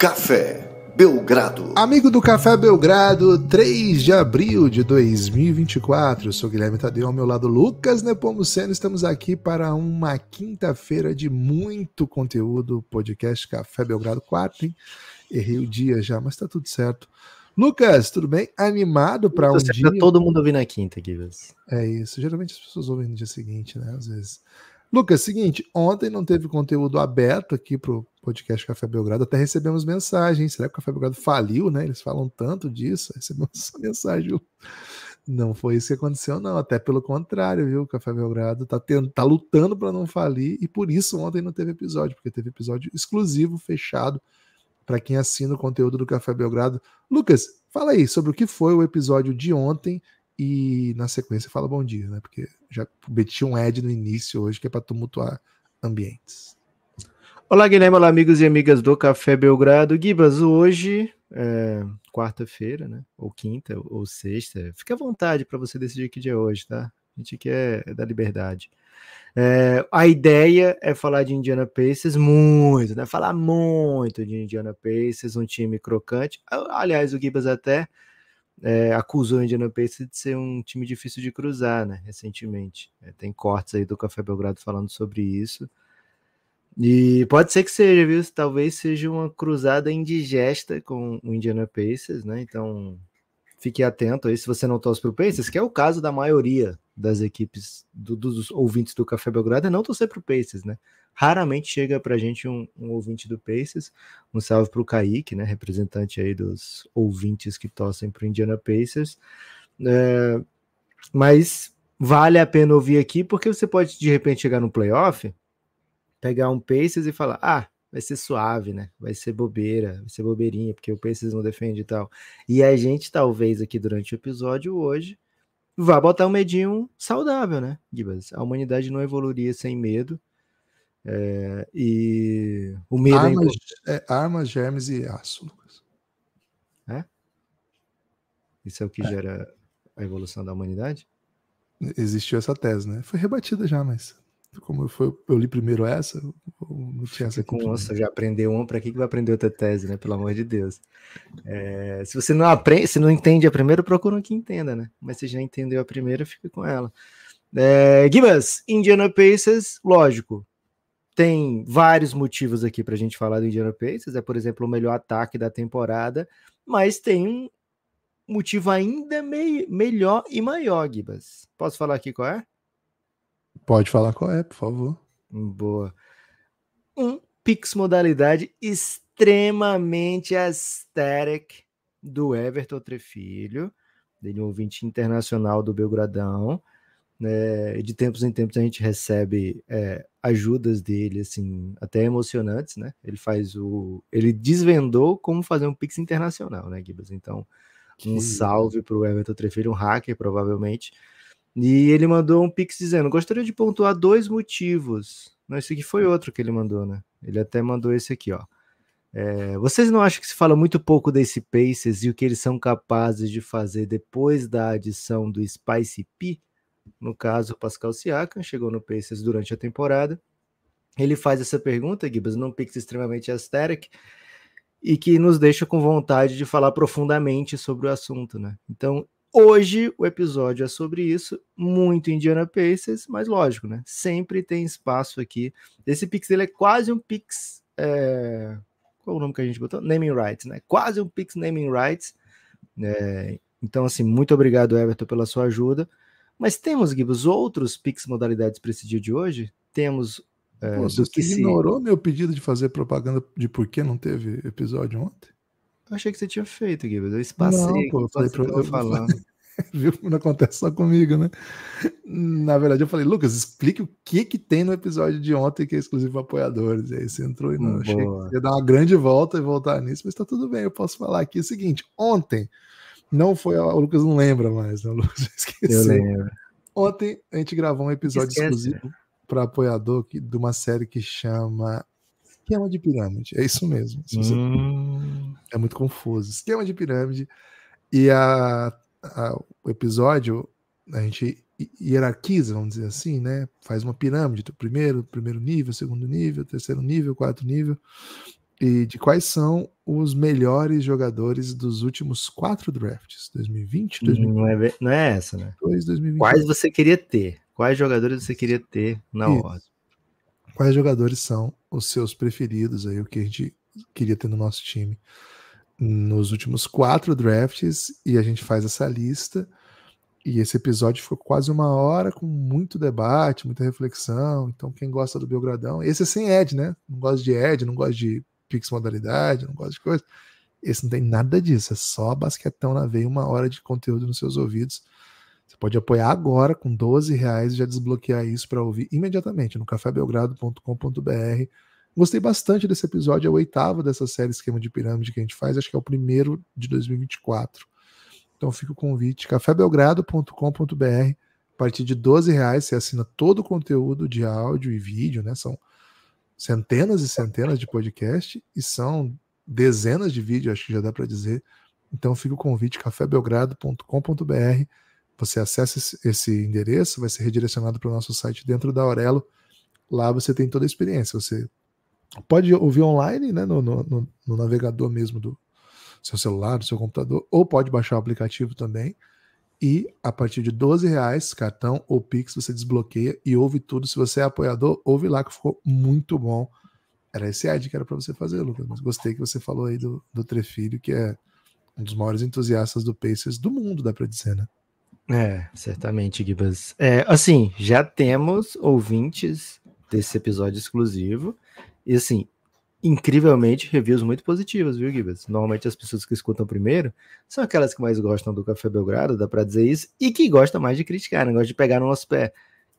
Café Belgrado. Amigo do Café Belgrado, 3 de abril de 2024. Eu sou Guilherme Tadeu, ao meu lado Lucas Nepomuceno. Estamos aqui para uma quinta-feira de muito conteúdo, podcast Café Belgrado 4, hein? Errei o dia já, mas tá tudo certo. Lucas, tudo bem? Animado para tá um dia? Tá todo mundo ouvindo na quinta, então, Guilherme. É isso. Geralmente as pessoas ouvem no dia seguinte, né? Às vezes. Lucas, é seguinte, ontem não teve conteúdo aberto aqui pro podcast Café Belgrado, até recebemos mensagem. Será que o Café Belgrado faliu, né? Eles falam tanto disso, recebemos mensagem. Não foi isso que aconteceu, não. Até pelo contrário, viu? O Café Belgrado tá, tendo, tá lutando para não falir e por isso ontem não teve episódio, porque teve episódio exclusivo, fechado, para quem assina o conteúdo do Café Belgrado. Lucas, fala aí sobre o que foi o episódio de ontem e na sequência fala bom dia, né? Porque já meti um Ed no início hoje que é para tumultuar ambientes. Olá, Guilherme, olá, amigos e amigas do Café Belgrado. Guibas, hoje é quarta-feira, né? Ou quinta, ou sexta. Fique à vontade para você decidir que dia é hoje, tá? A gente quer é, é da liberdade. É, a ideia é falar de Indiana Pacers muito, né? Falar muito de Indiana Pacers, um time crocante. Aliás, o Gibas até é, acusou o Indiana Pacers de ser um time difícil de cruzar, né, recentemente. É, tem cortes aí do Café Belgrado falando sobre isso. E pode ser que seja, viu? Talvez seja uma cruzada indigesta com o Indiana Pacers, né? Então, fique atento aí se você não torce para o Pacers, que é o caso da maioria das equipes do, dos ouvintes do Café Belgrado, é não torcer para o Pacers, né? Raramente chega para a gente um, um, ouvinte do Pacers. Um salve para o Kaique, né, representante aí dos ouvintes que torcem para o Indiana Pacers. É, mas vale a pena ouvir aqui, porque você pode de repente chegar no playoff, pegar um Pacers e falar: ah, vai ser suave, né? Vai ser bobeira, vai ser bobeirinha, porque o Pacers não defende e tal. E a gente, talvez, aqui durante o episódio hoje, vá botar um medinho saudável, né, A humanidade não evoluiria sem medo. É, e o medo é armas, é, armas, germes e aço, Lucas. É? Isso é o que é. gera a evolução da humanidade? Existiu essa tese, né? Foi rebatida já, mas como eu, foi, eu li primeiro essa, não tinha essa Nossa, já aprendeu um, para que, que vai aprender outra tese, né? Pelo amor de Deus. É, se você não aprende, se não entende a primeira, procura um que entenda, né? Mas se já entendeu a primeira, fica com ela. É, Gibas, Indiana Pacers, lógico, tem vários motivos aqui para a gente falar do Indiana Pacers. É, por exemplo, o melhor ataque da temporada, mas tem um motivo ainda me melhor e maior, Gibas. Posso falar aqui qual é? Pode falar qual é, por favor. Boa. Um Pix modalidade extremamente aesthetic do Everton Trefilho, dele é um ouvinte internacional do Belgradão né? de tempos em tempos a gente recebe é, ajudas dele, assim, até emocionantes, né? Ele faz o. Ele desvendou como fazer um Pix internacional, né, Gibas? Então, que... um salve para o Everton Trefeiro, um hacker, provavelmente. E ele mandou um Pix dizendo: gostaria de pontuar dois motivos. Não, esse aqui foi outro que ele mandou, né? Ele até mandou esse aqui, ó. É, vocês não acham que se fala muito pouco desse Pacers e o que eles são capazes de fazer depois da adição do Spice P? no caso, Pascal Siakam, chegou no Pacers durante a temporada. Ele faz essa pergunta, Gibbs, num pix extremamente asteric, e que nos deixa com vontade de falar profundamente sobre o assunto, né? Então, hoje o episódio é sobre isso, muito Indiana Pacers, mas lógico, né? Sempre tem espaço aqui. Esse pix ele é quase um pix. É... Qual o nome que a gente botou? Naming rights, né? Quase um pix naming rights. É... Então, assim, muito obrigado, Everton, pela sua ajuda. Mas temos, Gibbs, outros Pix modalidades para esse dia de hoje? Temos. É, Pô, você que ignorou se... meu pedido de fazer propaganda de por que não teve episódio ontem? Eu achei que você tinha feito, Guilherme. Eu espacei. Não, pô, eu falei pra eu falar. Viu? Não acontece só comigo, né? Na verdade, eu falei, Lucas, explique o que que tem no episódio de ontem que é exclusivo para apoiadores. E aí você entrou e não. Boa. Achei que ia dar uma grande volta e voltar nisso, mas tá tudo bem. Eu posso falar aqui é o seguinte: ontem não foi. O Lucas não lembra mais, né? O Lucas esqueceu. Eu lembro. Ontem a gente gravou um episódio Esquece. exclusivo para apoiador que, de uma série que chama Esquema de Pirâmide. É isso mesmo. Hum. É muito confuso. Esquema de Pirâmide. E a, a, o episódio, a gente hierarquiza, vamos dizer assim, né? Faz uma pirâmide. Primeiro, primeiro nível, segundo nível, terceiro nível, quarto nível e de quais são os melhores jogadores dos últimos quatro drafts, 2020, 2021. Hum, não é, não é essa, né? Quais você queria ter? Quais jogadores você queria ter na ordem? Quais jogadores são os seus preferidos aí, o que a gente queria ter no nosso time nos últimos quatro drafts e a gente faz essa lista. E esse episódio ficou quase uma hora com muito debate, muita reflexão. Então, quem gosta do Belgradão, esse é sem Ed, né? Não gosta de Ed, não gosta de Pix modalidade, não gosto de coisa. Esse não tem nada disso, é só basquetão na veia, uma hora de conteúdo nos seus ouvidos. Você pode apoiar agora com 12 reais e já desbloquear isso para ouvir imediatamente no cafébelgrado.com.br. Gostei bastante desse episódio, é o oitavo dessa série Esquema de Pirâmide que a gente faz, acho que é o primeiro de 2024. Então fica o convite, cafébelgrado.com.br. A partir de 12 reais você assina todo o conteúdo de áudio e vídeo, né? São centenas e centenas de podcasts e são dezenas de vídeos, acho que já dá para dizer. Então fica o convite, cafébelgrado.com.br. Você acessa esse endereço, vai ser redirecionado para o nosso site dentro da Aurelo. Lá você tem toda a experiência. Você pode ouvir online, né, no, no, no navegador mesmo do seu celular, do seu computador, ou pode baixar o aplicativo também. E a partir de 12 reais, cartão ou Pix, você desbloqueia e ouve tudo. Se você é apoiador, ouve lá que ficou muito bom. Era esse ad que era para você fazer, Lucas. Mas gostei que você falou aí do, do Trefilho, que é um dos maiores entusiastas do Pacers do mundo, dá para dizer, né? É, certamente, Gibas. É, assim, já temos ouvintes desse episódio exclusivo. E assim, incrivelmente, reviews muito positivas, viu, Gibbs? Normalmente as pessoas que escutam primeiro são aquelas que mais gostam do Café Belgrado, dá pra dizer isso, e que gostam mais de criticar, né? Gostam de pegar no nosso pé.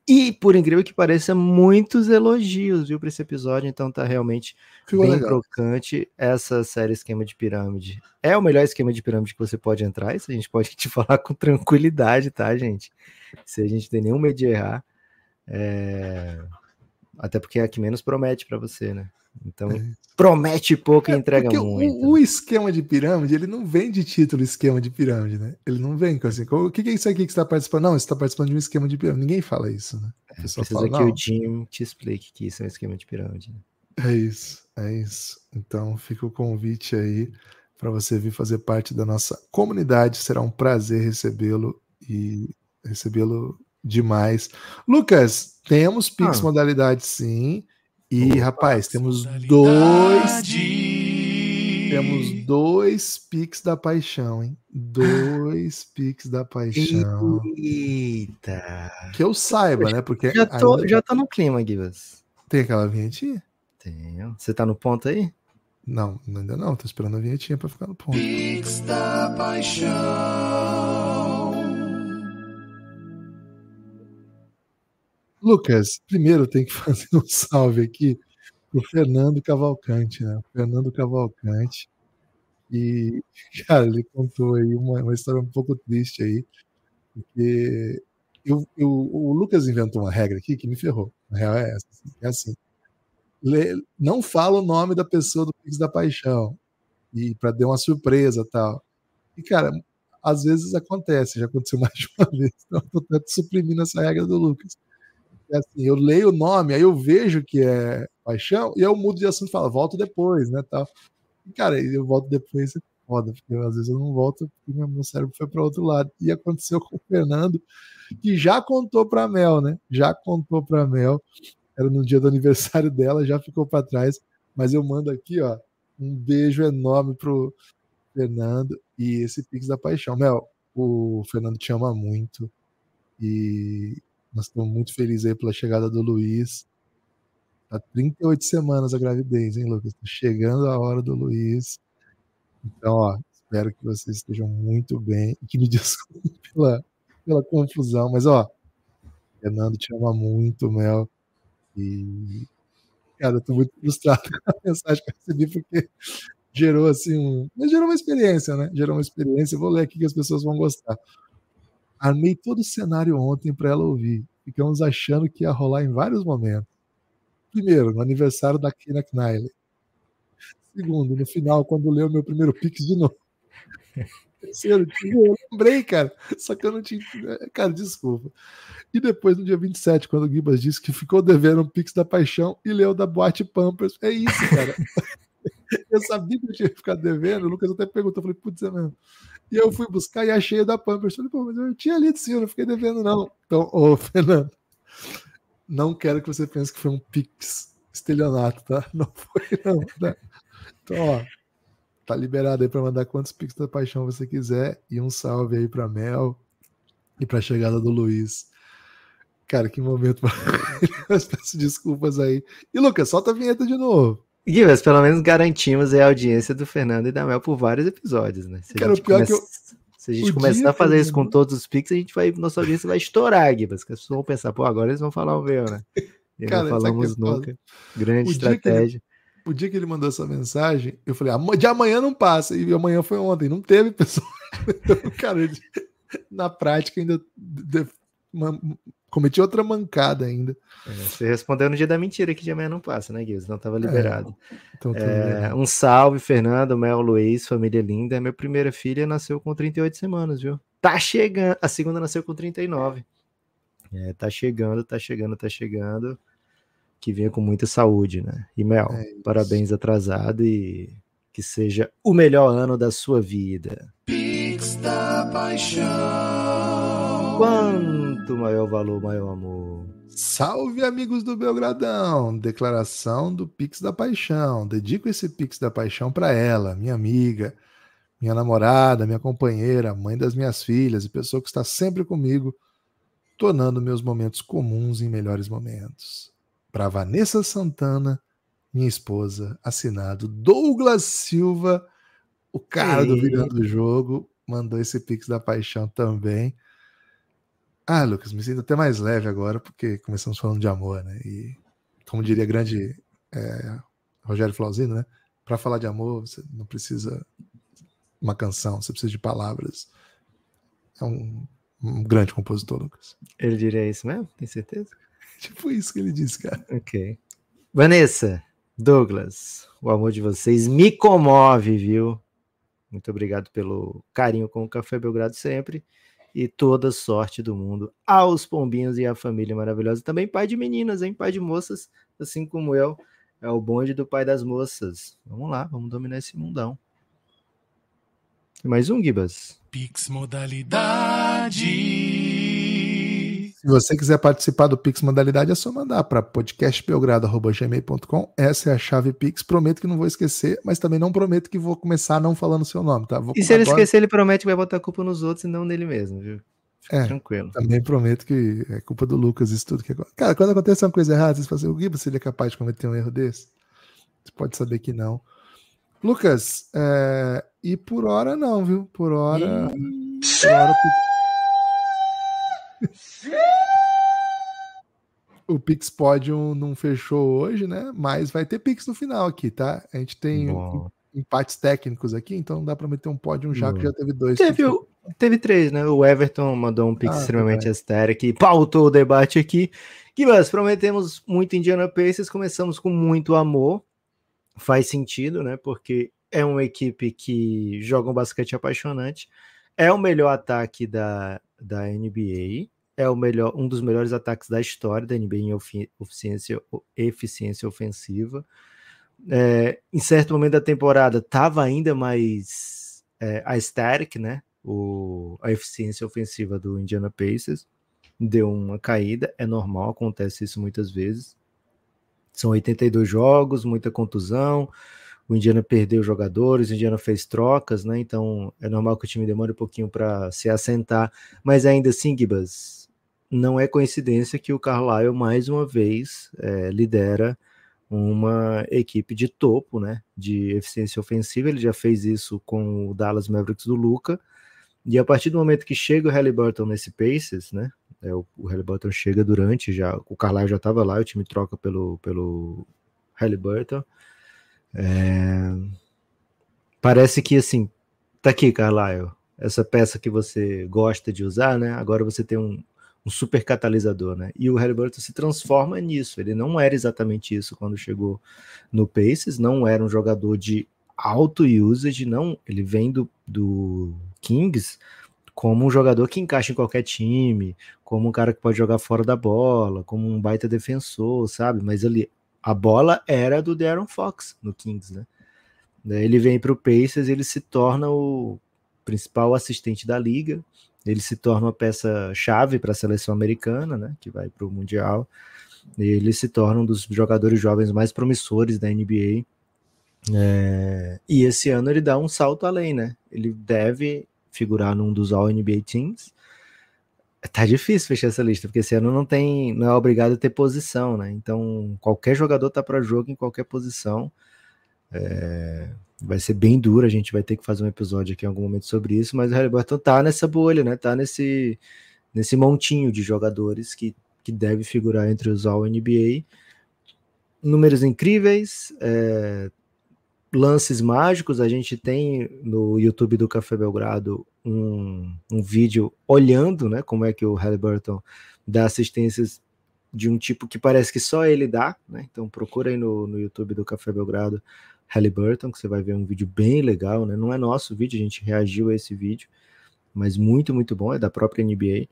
E, por incrível que pareça, muitos elogios, viu, pra esse episódio, então tá realmente Ficou bem legal. crocante essa série Esquema de Pirâmide. É o melhor esquema de pirâmide que você pode entrar, isso a gente pode te falar com tranquilidade, tá, gente? Se a gente tem nenhum medo de errar, é... até porque é a que menos promete para você, né? Então, promete pouco e é, entrega é muito. O, o, esquema de pirâmide, ele não vem de título esquema de pirâmide, né? Ele não vem com assim, o que é isso aqui que você está participando? Não, você está participando de um esquema de pirâmide. Ninguém fala isso, né? É, precisa fala, que não. o Jim te explique que isso é um esquema de pirâmide. Né? É isso, é isso. Então, fica o convite aí para você vir fazer parte da nossa comunidade. Será um prazer recebê-lo e recebê-lo demais. Lucas, temos Pix ah. modalidade sim. E, Opa, rapaz, temos dois. Temos dois piques da paixão, hein? Dois piques da paixão. Eita! Que eu saiba, né? Porque. Já tô, ainda... já tô tá no clima, Guivas. Tem aquela vinhetinha? Tenho. Você tá no ponto aí? Não, ainda não. Tô esperando a vinhetinha pra ficar no ponto. Pix da paixão. Lucas, primeiro tem que fazer um salve aqui pro Fernando Cavalcante, né? O Fernando Cavalcante. E, cara, ele contou aí uma, uma história um pouco triste aí, porque eu, eu, o Lucas inventou uma regra aqui que me ferrou. Na real é essa. Assim, é assim. Lê, não fala o nome da pessoa do Pix da Paixão. E para dar uma surpresa tal. E, cara, às vezes acontece, já aconteceu mais de uma vez. Então, eu tô suprimindo essa regra do Lucas é assim, eu leio o nome, aí eu vejo que é paixão, e eu mudo de assunto e falo, volto depois, né, tal. E, cara, eu volto depois, é foda, porque às vezes eu não volto porque meu cérebro foi para outro lado. E aconteceu com o Fernando, que já contou para Mel, né, já contou para Mel, era no dia do aniversário dela, já ficou para trás, mas eu mando aqui, ó, um beijo enorme pro Fernando e esse Pix da Paixão. Mel, o Fernando te ama muito e nós estamos muito felizes aí pela chegada do Luiz. Há tá 38 semanas a gravidez, hein, Lucas? Tá chegando a hora do Luiz. Então, ó, espero que vocês estejam muito bem e que me desculpe pela, pela confusão, mas ó, Fernando te ama muito, Mel. E, cara, eu tô muito frustrado com a mensagem que eu recebi, porque gerou assim um. Mas gerou uma experiência, né? Gerou uma experiência. Eu vou ler aqui que as pessoas vão gostar. Armei todo o cenário ontem para ela ouvir. Ficamos achando que ia rolar em vários momentos. Primeiro, no aniversário da Kina Knightley. Segundo, no final, quando leu meu primeiro pix de novo. Terceiro, eu lembrei, cara. Só que eu não tinha. É, cara, desculpa. E depois, no dia 27, quando o Gibas disse que ficou devendo um pix da paixão e leu da boate Pampers. É isso, cara. eu sabia que eu tinha ficar devendo. O Lucas até perguntou. Eu falei, putz, é mesmo. E eu fui buscar e achei da Pampers. Falei, pô, mas eu tinha lido sim, eu não fiquei devendo, não. Então, ô, Fernando, não quero que você pense que foi um pix estelionato, tá? Não foi, não. Né? Então, ó, tá liberado aí para mandar quantos pix da paixão você quiser. E um salve aí para Mel e para chegada do Luiz. Cara, que momento. Peço desculpas aí. E Lucas, solta a vinheta de novo. Guilherme, pelo menos garantimos a audiência do Fernando e da Mel por vários episódios, né? Se Cara, é a gente, começa... gente começar a fazer isso com todos os piques, a gente vai, nossa audiência vai estourar, Guilherme. As pessoas vão pensar, pô, agora eles vão falar o meu, né? E Cara, não é falamos nunca. Grande estratégia. o dia que ele mandou essa mensagem, eu falei, de amanhã não passa. E amanhã foi ontem. Não teve, pessoal. Então, cara, na prática ainda Cometi outra mancada ainda. É, você respondeu no dia da mentira, que de amanhã não passa, né, Guilherme? Não estava é, liberado. Então tá é, então, é, um salve, Fernando, Mel, Luiz, família linda. Minha primeira filha nasceu com 38 semanas, viu? Tá chegando. A segunda nasceu com 39. É, tá chegando, tá chegando, tá chegando. Que venha com muita saúde, né? E Mel, é parabéns atrasado e que seja o melhor ano da sua vida. Pix da paixão. Quando quanto maior valor, maior amor. Salve, amigos do Belgradão! Declaração do Pix da Paixão. Dedico esse Pix da Paixão para ela, minha amiga, minha namorada, minha companheira, mãe das minhas filhas e pessoa que está sempre comigo, tornando meus momentos comuns em melhores momentos. Para Vanessa Santana, minha esposa, assinado Douglas Silva, o cara Ei. do virando do jogo, mandou esse Pix da Paixão também. Ah, Lucas, me sinto até mais leve agora, porque começamos falando de amor, né? E, como diria grande é, Rogério Flauzino, né? Para falar de amor, você não precisa uma canção, você precisa de palavras. É um, um grande compositor, Lucas. Ele diria isso mesmo? Tem certeza? tipo isso que ele disse, cara. Ok. Vanessa, Douglas, o amor de vocês me comove, viu? Muito obrigado pelo carinho com o Café Belgrado sempre e toda sorte do mundo aos pombinhos e à família maravilhosa. Também pai de meninas, hein? Pai de moças, assim como eu. É o bonde do pai das moças. Vamos lá, vamos dominar esse mundão. mais um, Gibas. Pix modalidade. Se você quiser participar do Pix Modalidade, é só mandar para podcastbelgrado.gmail.com. Essa é a chave Pix. Prometo que não vou esquecer, mas também não prometo que vou começar não falando o seu nome, tá? Vou e se ele esquecer, ele promete que vai botar a culpa nos outros e não nele mesmo, viu? É, tranquilo. Também prometo que é culpa do Lucas isso tudo que acontece. Cara, quando acontece uma coisa errada, vocês assim, o Gui, seria capaz de cometer um erro desse? Você pode saber que não. Lucas, é... e por hora não, viu? Por hora. E... Por hora o Pix Podium não fechou hoje, né? Mas vai ter Pix no final aqui, tá? A gente tem empates técnicos aqui, então não dá para meter um pódio já que já teve dois. Teve, o, teve três, né? O Everton mandou um Pix ah, extremamente estéreo que pautou o debate aqui. Que nós prometemos muito Indiana Pacers, começamos com muito amor. Faz sentido, né? Porque é uma equipe que joga um basquete apaixonante. É o melhor ataque da, da NBA é o melhor, um dos melhores ataques da história da NBA em eficiência, eficiência ofensiva. É, em certo momento da temporada, estava ainda mais é, a static, né? O, a eficiência ofensiva do Indiana Pacers deu uma caída, é normal, acontece isso muitas vezes. São 82 jogos, muita contusão. O Indiana perdeu jogadores, o Indiana fez trocas, né? Então é normal que o time demore um pouquinho para se assentar, mas ainda assim, Gibas, não é coincidência que o Carlyle mais uma vez é, lidera uma equipe de topo, né, de eficiência ofensiva. Ele já fez isso com o Dallas Mavericks do Luca. E a partir do momento que chega o Halliburton nesse Paces, né, é, o, o Halliburton chega durante já, o Carlyle já estava lá, o time troca pelo pelo Halliburton. É, parece que assim, tá aqui Carlyle, essa peça que você gosta de usar, né? Agora você tem um, um super catalisador, né? E o Halliburton se transforma nisso. Ele não era exatamente isso quando chegou no Pacers, não era um jogador de alto usage, não. Ele vem do, do Kings como um jogador que encaixa em qualquer time, como um cara que pode jogar fora da bola, como um baita defensor, sabe? Mas ele, a bola era do Darren Fox no Kings, né? Ele vem para o Pacers, ele se torna o principal assistente da liga, ele se torna uma peça chave para a seleção americana, né, que vai para o Mundial. Ele se torna um dos jogadores jovens mais promissores da NBA. É, e esse ano ele dá um salto além, né? Ele deve figurar num dos All-NBA Teams. Tá difícil fechar essa lista, porque esse ano não tem, não é obrigado a ter posição, né? Então qualquer jogador tá para jogo em qualquer posição. É, vai ser bem duro, a gente vai ter que fazer um episódio aqui em algum momento sobre isso, mas o Halliburton tá nessa bolha, né? Tá nesse, nesse montinho de jogadores que, que deve figurar entre os All-NBA. Números incríveis, é, lances mágicos, a gente tem no YouTube do Café Belgrado um, um vídeo olhando, né? Como é que o Halliburton dá assistências de um tipo que parece que só ele dá, né? Então procura aí no, no YouTube do Café Belgrado Halliburton, que você vai ver um vídeo bem legal, né? Não é nosso vídeo, a gente reagiu a esse vídeo, mas muito, muito bom, é da própria NBA.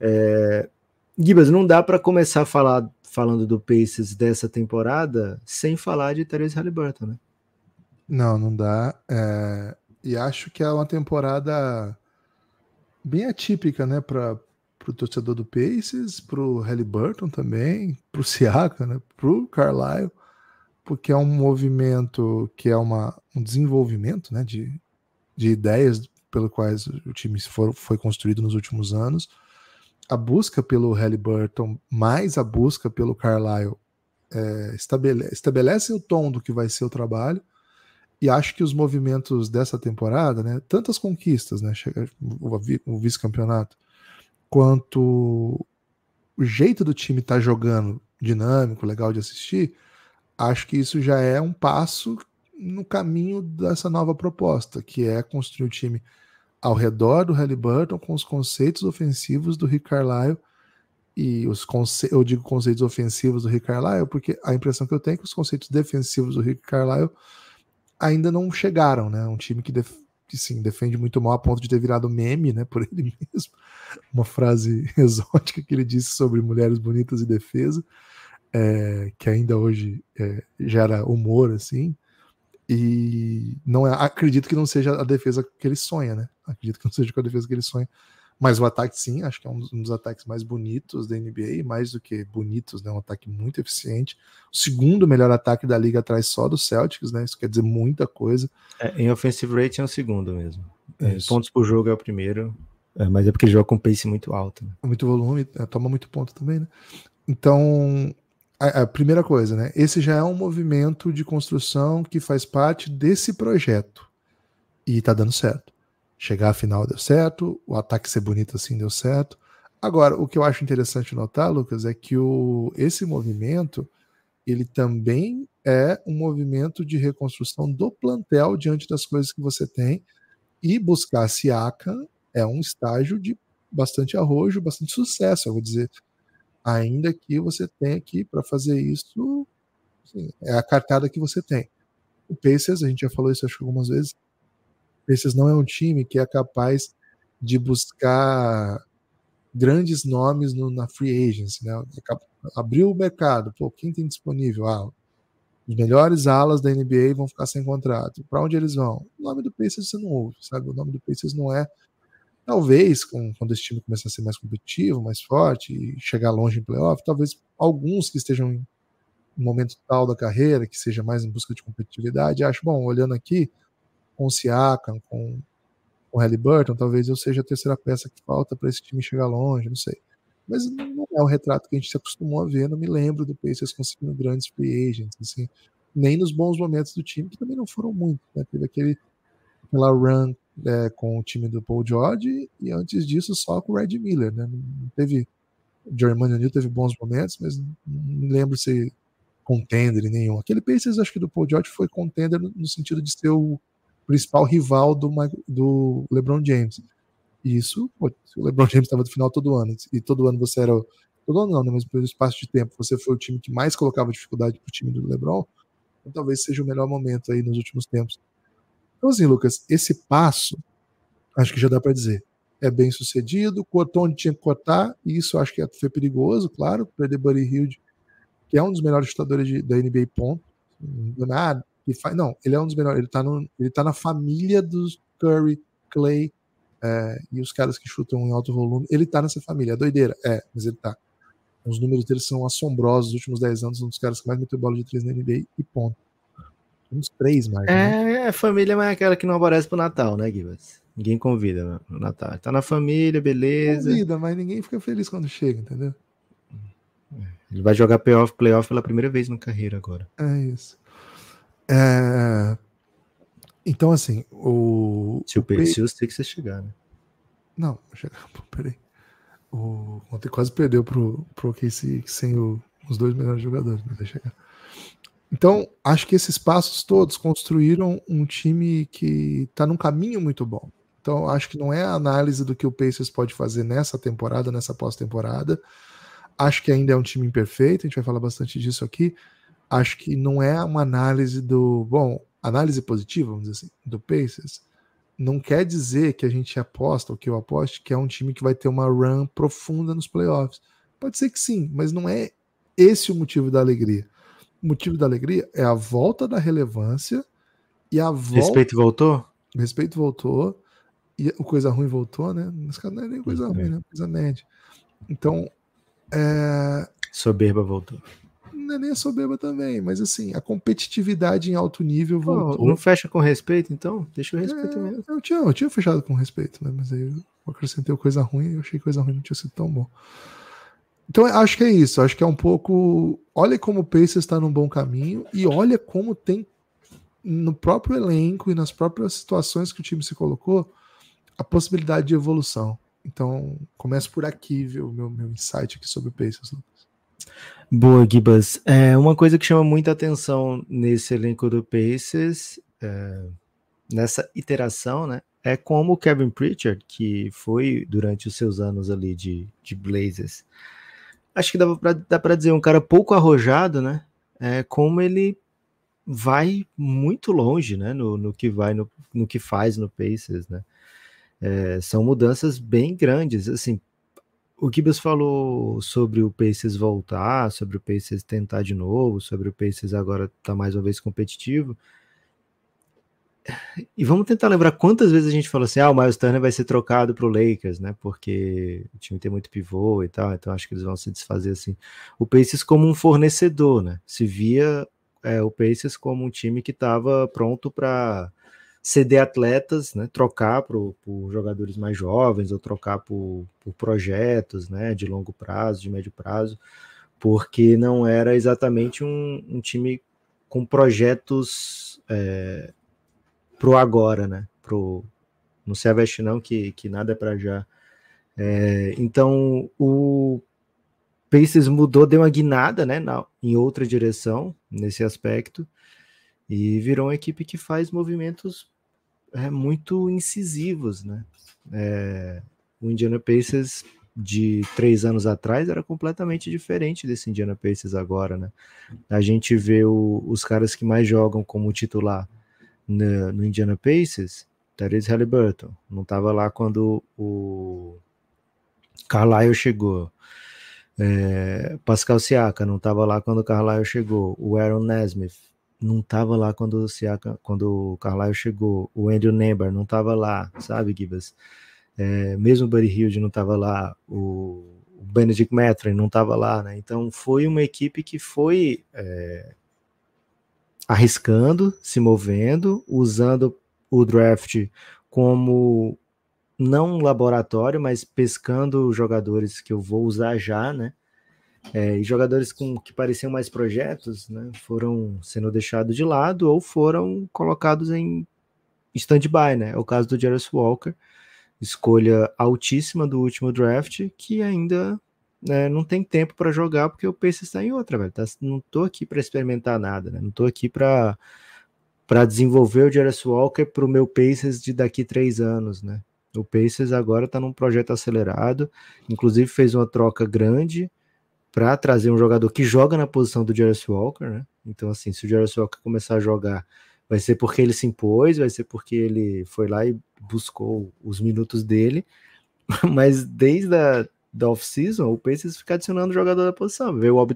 É... Gibas, não dá para começar a falar falando do Pacers dessa temporada sem falar de Therese Halliburton, né? Não, não dá. É... E acho que é uma temporada bem atípica, né, para o torcedor do Pacers, para o Halliburton também, para o Siaka, né, para o Carlisle porque é um movimento que é uma, um desenvolvimento né, de, de ideias pelo quais o time for, foi construído nos últimos anos. A busca pelo Halliburton, mais a busca pelo Carlisle, é, estabelece, estabelece o tom do que vai ser o trabalho. E acho que os movimentos dessa temporada, né, tantas conquistas, né, o vice-campeonato, quanto o jeito do time estar tá jogando, dinâmico, legal de assistir, acho que isso já é um passo no caminho dessa nova proposta, que é construir o time ao redor do Halliburton com os conceitos ofensivos do Rick Carlisle e os conce... eu digo conceitos ofensivos do Rick Carlisle porque a impressão que eu tenho é que os conceitos defensivos do Rick Carlisle ainda não chegaram, né? Um time que, def... que sim, defende muito mal a ponto de ter virado meme, né, por ele mesmo. Uma frase exótica que ele disse sobre mulheres bonitas e defesa é, que ainda hoje é, gera humor, assim, e não é, acredito que não seja a defesa que ele sonha, né? Acredito que não seja a defesa que ele sonha. Mas o ataque, sim, acho que é um dos, um dos ataques mais bonitos da NBA, mais do que bonitos, né? Um ataque muito eficiente. O segundo melhor ataque da liga atrás só do Celtics, né? Isso quer dizer muita coisa. É, em offensive rating é o segundo mesmo. É, pontos por jogo é o primeiro, é, mas é porque joga com pace muito alto. Né? Muito volume, é, toma muito ponto também, né? Então, a, primeira coisa, né? Esse já é um movimento de construção que faz parte desse projeto. E tá dando certo. Chegar à final deu certo, o ataque ser bonito assim deu certo. Agora, o que eu acho interessante notar, Lucas, é que o, esse movimento ele também é um movimento de reconstrução do plantel diante das coisas que você tem. E buscar a SIACA é um estágio de bastante arrojo, bastante sucesso. Eu vou dizer, ainda que você tenha que, para fazer isso, assim, é a cartada que você tem. O Pacers, a gente já falou isso acho algumas vezes, o Pacers não é um time que é capaz de buscar grandes nomes no, na free agency, né? É abriu o mercado, pô, quem tem disponível? Ah, os melhores alas da NBA vão ficar sem contrato. Para onde eles vão? O nome do Pacers você não ouve, sabe? O nome do Pacers não é Talvez, com, quando esse time começar a ser mais competitivo, mais forte e chegar longe em playoff, talvez alguns que estejam em um momento tal da carreira, que seja mais em busca de competitividade, acho, bom, olhando aqui, com o Siakam, com o Halliburton, talvez eu seja a terceira peça que falta para esse time chegar longe, não sei. Mas não é o retrato que a gente se acostumou a ver, não me lembro do Pacers conseguindo grandes free agents, assim, nem nos bons momentos do time, que também não foram muito, né? Teve aquele, aquela run é, com o time do Paul George e antes disso só com o Red Miller, né? Não teve Germano New teve bons momentos, mas não lembro se contender nenhum. Aquele Pacers acho que do Paul George foi contender no sentido de ser o principal rival do, do LeBron James. E isso, pô, se o LeBron James estava no final todo ano e todo ano você era todo ano não, né, mas pelo espaço de tempo você foi o time que mais colocava dificuldade para o time do LeBron, então, talvez seja o melhor momento aí nos últimos tempos então, assim, Lucas, esse passo, acho que já dá para dizer, é bem sucedido, Cortou onde tinha que cortar. e isso acho que é, foi perigoso, claro, perder Buddy Hilde, que é um dos melhores chutadores de, da NBA, ponto. Nada, faz, não, ele é um dos melhores, ele tá, no, ele tá na família dos Curry, Clay, é, e os caras que chutam em alto volume, ele tá nessa família, é doideira, é, mas ele tá. Os números dele são assombrosos, nos últimos 10 anos, um dos caras que mais meteu bola de três na NBA, e ponto. Uns três mais. Né? É, né? família é aquela que não aparece pro Natal, né, Guivas? Ninguém convida no Natal. Tá na família, beleza. Convida, mas ninguém fica feliz quando chega, entendeu? É, ele vai jogar playoff, playoff pela primeira vez na carreira agora. É isso. É... Então, assim, o. Se o, o, tem que chegar, né? Não, peraí. O... Ontem quase perdeu pro, pro OKC sem o... os dois melhores jogadores, mas vai chegar. Então, acho que esses passos todos construíram um time que está num caminho muito bom. Então, acho que não é a análise do que o Pacers pode fazer nessa temporada, nessa pós-temporada. Acho que ainda é um time imperfeito, a gente vai falar bastante disso aqui. Acho que não é uma análise do. Bom, análise positiva, vamos dizer assim, do Pacers. Não quer dizer que a gente aposta, ou que eu aposte, que é um time que vai ter uma run profunda nos playoffs. Pode ser que sim, mas não é esse o motivo da alegria motivo da alegria é a volta da relevância e a volta. Respeito voltou? Respeito voltou. E o coisa ruim voltou, né? Mas cara não é nem coisa ruim, é. né? Coisa média. Então. É... Soberba voltou. Não é nem a soberba também, mas assim, a competitividade em alto nível voltou. não fecha com respeito, então? Deixa o é, respeito é, mesmo. Eu tinha, eu tinha fechado com respeito, né? Mas aí eu acrescentei coisa ruim e eu achei coisa ruim não tinha sido tão bom. Então, acho que é isso. Acho que é um pouco. Olha como o Pacers está num bom caminho e olha como tem no próprio elenco e nas próprias situações que o time se colocou a possibilidade de evolução. Então, começo por aqui, viu, meu, meu insight aqui sobre o Pacers, Boa, Gibas. É, uma coisa que chama muita atenção nesse elenco do Pacers, é, nessa iteração, né, é como o Kevin Pritchard, que foi durante os seus anos ali de, de Blazers, acho que dá para dizer, um cara pouco arrojado, né? É, como ele vai muito longe, né? No, no que vai, no, no que faz no Pacers, né? É, são mudanças bem grandes, assim. O Gibbs falou sobre o Pacers voltar, sobre o Pacers tentar de novo, sobre o Pacers agora estar tá mais uma vez competitivo e vamos tentar lembrar quantas vezes a gente falou assim: ah, o Miles Turner vai ser trocado para o Lakers, né? Porque o time tem muito pivô e tal, então acho que eles vão se desfazer assim. O Pacers, como um fornecedor, né? Se via é, o Pacers como um time que estava pronto para ceder atletas, né? Trocar pro, por jogadores mais jovens ou trocar por, por projetos, né? De longo prazo, de médio prazo, porque não era exatamente um, um time com projetos. É, pro agora, né? Pro, não se aveste não que, que nada é para já. É, então o Pacers mudou, deu uma guinada, né, na, em outra direção nesse aspecto e virou uma equipe que faz movimentos é, muito incisivos, né? É, o Indiana Pacers de três anos atrás era completamente diferente desse Indiana Pacers agora, né? A gente vê o, os caras que mais jogam como titular no, no Indiana Pacers, Therese Halliburton. Não estava lá quando o Carlisle chegou. É, Pascal Siaka não estava lá quando o Carlisle chegou. O Aaron Nesmith não estava lá quando o, Siaka, quando o Carlisle chegou. O Andrew Nembar não estava lá, sabe, Gibas? É, mesmo o Buddy Hilde não estava lá. O, o Benedict Matron não estava lá, né? Então foi uma equipe que foi... É, arriscando, se movendo, usando o draft como não um laboratório, mas pescando jogadores que eu vou usar já, né? É, e jogadores com, que pareciam mais projetos, né? Foram sendo deixados de lado ou foram colocados em stand-by, né? É o caso do Jarvis Walker, escolha altíssima do último draft, que ainda né, não tem tempo para jogar porque o Pacers está em outra, velho. Tá, não tô aqui para experimentar nada, né? Não tô aqui para para desenvolver o Jarvis Walker para o meu Pacers de daqui três anos, né? O Pacers agora está num projeto acelerado, inclusive fez uma troca grande para trazer um jogador que joga na posição do Jarvis Walker, né? Então, assim, se o Jarvis Walker começar a jogar, vai ser porque ele se impôs, vai ser porque ele foi lá e buscou os minutos dele, mas desde a da off-season, o Pacers fica adicionando jogador da posição. Veio o Ob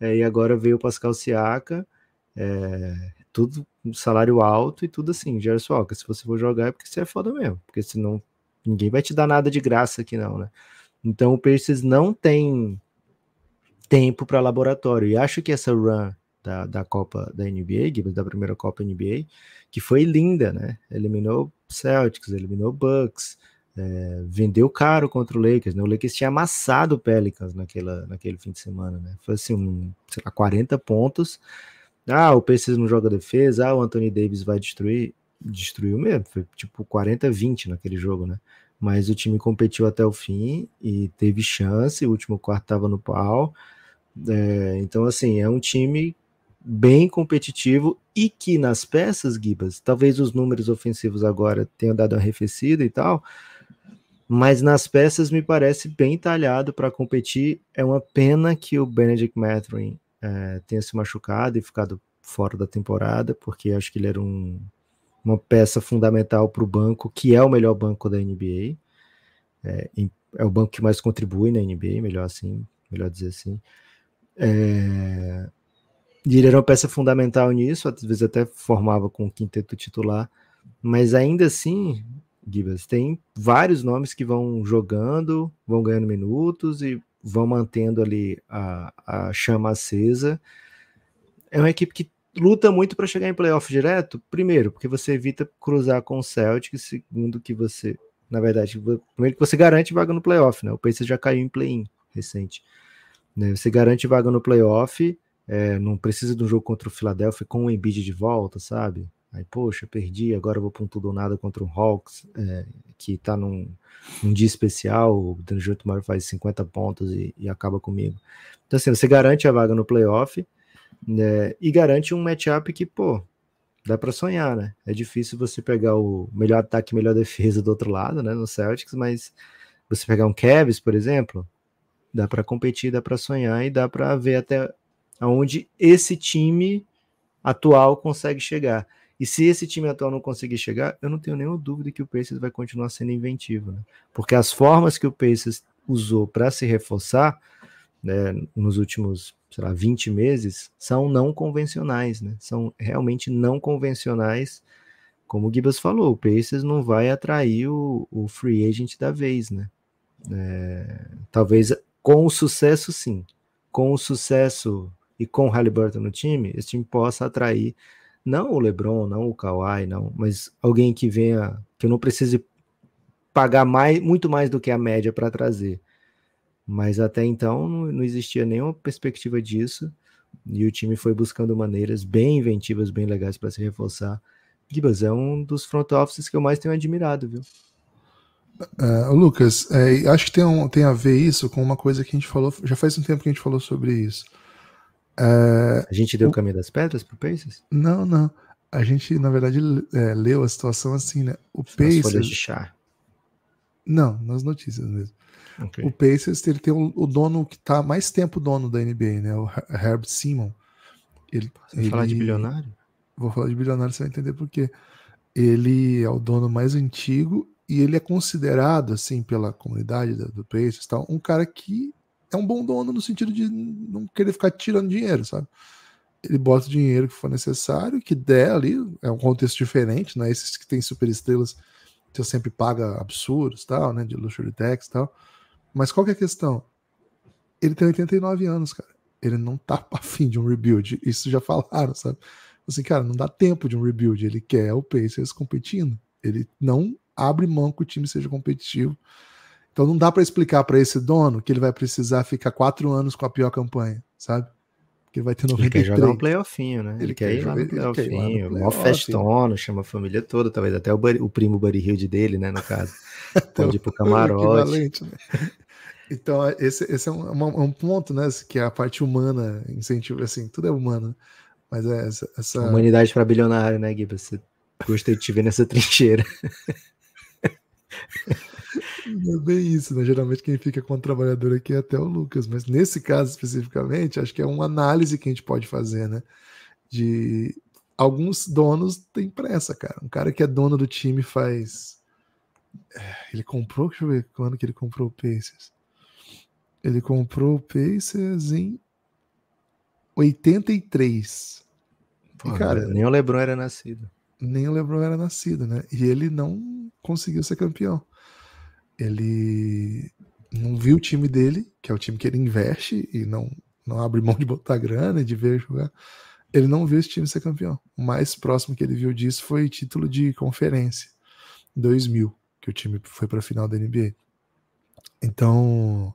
é, e agora veio o Pascal Siaka. É, tudo salário alto e tudo assim. Jair Walker, se você for jogar é porque você é foda mesmo. Porque senão ninguém vai te dar nada de graça aqui, não, né? Então o Pacers não tem tempo para laboratório. E acho que essa run da, da Copa da NBA, da primeira Copa NBA, que foi linda, né? Eliminou Celtics, eliminou Bucks, é, vendeu caro contra o Lakers, né? O Lakers tinha amassado o Pelicans naquela, naquele fim de semana, né? Foi assim, um, sei lá, 40 pontos. Ah, o Pacers não joga defesa, ah, o Anthony Davis vai destruir. Destruiu mesmo, foi tipo 40-20 naquele jogo, né? Mas o time competiu até o fim e teve chance, o último quarto tava no pau. É, então, assim, é um time bem competitivo e que nas peças, Gibas, talvez os números ofensivos agora tenham dado uma e tal, mas nas peças me parece bem talhado para competir. É uma pena que o Benedict Mathurin é, eh, tenha se machucado e ficado fora da temporada, porque acho que ele era um, uma peça fundamental para o banco, que é o melhor banco da NBA. É, eh, é, o banco que mais contribui na NBA, melhor assim, melhor dizer assim. É, e ele era uma peça fundamental nisso, às vezes até formava com o quinteto titular, mas ainda assim tem vários nomes que vão jogando, vão ganhando minutos e vão mantendo ali a, a chama acesa. É uma equipe que luta muito para chegar em playoff direto, primeiro, porque você evita cruzar com o Celtic, segundo que você, na verdade, primeiro que você garante vaga no playoff, né? O Pacers já caiu em play-in recente. Né? Você garante vaga no playoff, é, não precisa de um jogo contra o Philadelphia com o Embiid de volta, sabe? Aí, poxa, perdi, agora vou para um tudo ou nada contra um Hawks, é, que está num, num, dia especial, o Dejounte Murray faz 50 pontos e, e, acaba comigo. Então, assim, você garante a vaga no playoff né, e garante um matchup que, pô, dá para sonhar, né? É difícil você pegar o melhor ataque e melhor defesa do outro lado, né, no Celtics, mas você pegar um Cavs, por exemplo, dá para competir, dá para sonhar e dá para ver até onde esse time atual consegue chegar. E se esse time atual não conseguir chegar, eu não tenho nenhuma dúvida que o Pacers vai continuar sendo inventivo, né? Porque as formas que o Pacers usou para se reforçar né, nos últimos, sei lá, 20 meses são não convencionais, né? São realmente não convencionais. Como o Gibas falou, o Pacers não vai atrair o, o free agent da vez, né? É, talvez com o sucesso, sim. Com o sucesso e com o Halliburton no time, esse time possa atrair não o LeBron, não o Kawhi, não, mas alguém que venha, que eu não precise pagar mais, muito mais do que a média para trazer. Mas até então não, não existia nenhuma perspectiva disso e o time foi buscando maneiras bem inventivas, bem legais para se reforçar. Gibas é um dos front offices que eu mais tenho admirado, viu? Uh, Lucas, é, acho que tem, um, tem a ver isso com uma coisa que a gente falou, já faz um tempo que a gente falou sobre isso. Uh, a gente deu o caminho das pedras pro Pacers? Não, não. A gente, na verdade, é, leu a situação assim, né? O As Pacers. Folhas de chá. Não, nas notícias mesmo. Okay. O Pacers ele tem o, o dono que está mais tempo dono da NBA, né? O Herb Simon. Ele, Você ele... falar de bilionário? Vou falar de bilionário, você vai entender por quê. Ele é o dono mais antigo e ele é considerado, assim, pela comunidade do, do Pacers, tal, um cara que é um bom dono no sentido de não querer ficar tirando dinheiro, sabe? Ele bota o dinheiro que for necessário, que der ali, é um contexto diferente, né? Esses que tem superestrelas, você sempre paga absurdos, tal, né? De luxury tax e tal. Mas qual que é a questão? Ele tem 89 anos, cara. Ele não tá pra fim de um rebuild. Isso já falaram, sabe? Assim, cara, não dá tempo de um rebuild. Ele quer o Pacers competindo. Ele não abre mão que o time seja competitivo então não dá para explicar para esse dono que ele vai precisar ficar quatro anos com a pior campanha, sabe? Que vai ter 93. Ele quer jogar um playoffinho, né? Ele, ele quer ir lá no playoffinho, play mó festono, chama a família toda, talvez até o, o primo Buddy Hilde dele, né, no caso. Pode ir pro camarote. Né? Então, esse, esse é um, é é um, ponto, né, que é a parte humana, incentivo, assim, tudo é humano, mas é essa... essa... Humanidade para bilionário, né, Gui? Você gostei de te ver nessa trincheira. É bem isso, né? Geralmente quem fica com o trabalhador aqui é até o Lucas, mas nesse caso especificamente, acho que é uma análise que a gente pode fazer, né? De alguns donos têm pressa, cara. Um cara que é dono do time faz. É, ele comprou, deixa eu ver quando que ele comprou o Pacers. Ele comprou o Pacers em 83. Pô, e, cara, nem o LeBron era nascido. Nem o LeBron era nascido, né? E ele não conseguiu ser campeão ele não viu o time dele, que é o time que ele investe e não, não abre mão de botar grana, de ver jogar. Ele não viu esse time ser campeão. O mais próximo que ele viu disso foi título de conferência, 2000, que o time foi para a final da NBA. Então,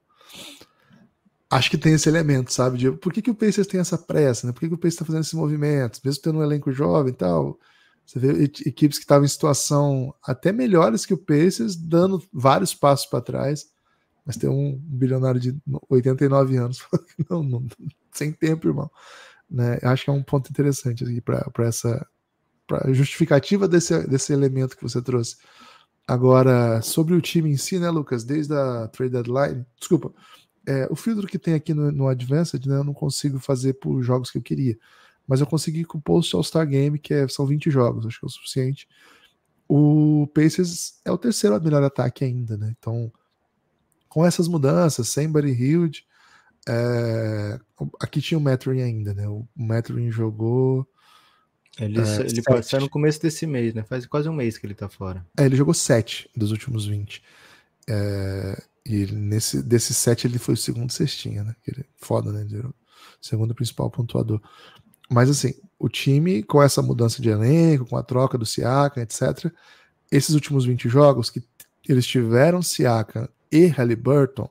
acho que tem esse elemento, sabe? De, por que, que o Pacers tem essa pressa, né? Por que, que o Pacers está fazendo esses movimentos, mesmo tendo um elenco jovem e tal? Você vê equipes que estavam em situação até melhores que o Pacers, dando vários passos para trás, mas tem um bilionário de 89 anos não, não, sem tempo, irmão. Né? Acho que é um ponto interessante aqui para essa pra justificativa desse, desse elemento que você trouxe. Agora, sobre o time em si, né, Lucas? Desde a trade deadline, desculpa, é, o filtro que tem aqui no, no Advanced, né, eu não consigo fazer por jogos que eu queria. Mas eu consegui com o Post All-Star Game, que é, são 20 jogos, acho que é o suficiente. O Pacers é o terceiro melhor ataque ainda, né? Então, com essas mudanças, sem Buddy Hilde, é... aqui tinha o Metroid ainda, né? O Metroid jogou. Ele, é, ele pode estar no começo desse mês, né? Faz quase um mês que ele tá fora. É, ele jogou 7 dos últimos 20. É, e nesse, desses 7 ele foi o segundo cestinha, né? Ele, é foda, né? Ele o segundo principal pontuador. Mas assim, o time, com essa mudança de elenco, com a troca do Siaka, etc., esses últimos 20 jogos que eles tiveram Siaka e Halliburton,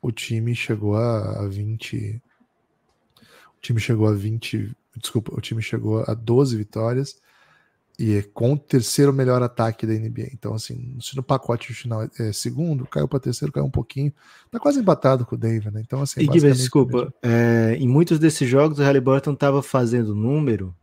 o time chegou a 20. O time chegou a 20. Desculpa, o time chegou a 12 vitórias e é com o terceiro melhor ataque da NBA. Então, assim, se no pacote final é segundo, caiu para terceiro, caiu um pouquinho. Tá quase empatado com o David, né? Então, assim. E Guilherme, desculpa. É, em muitos desses jogos, o Halliburton estava fazendo número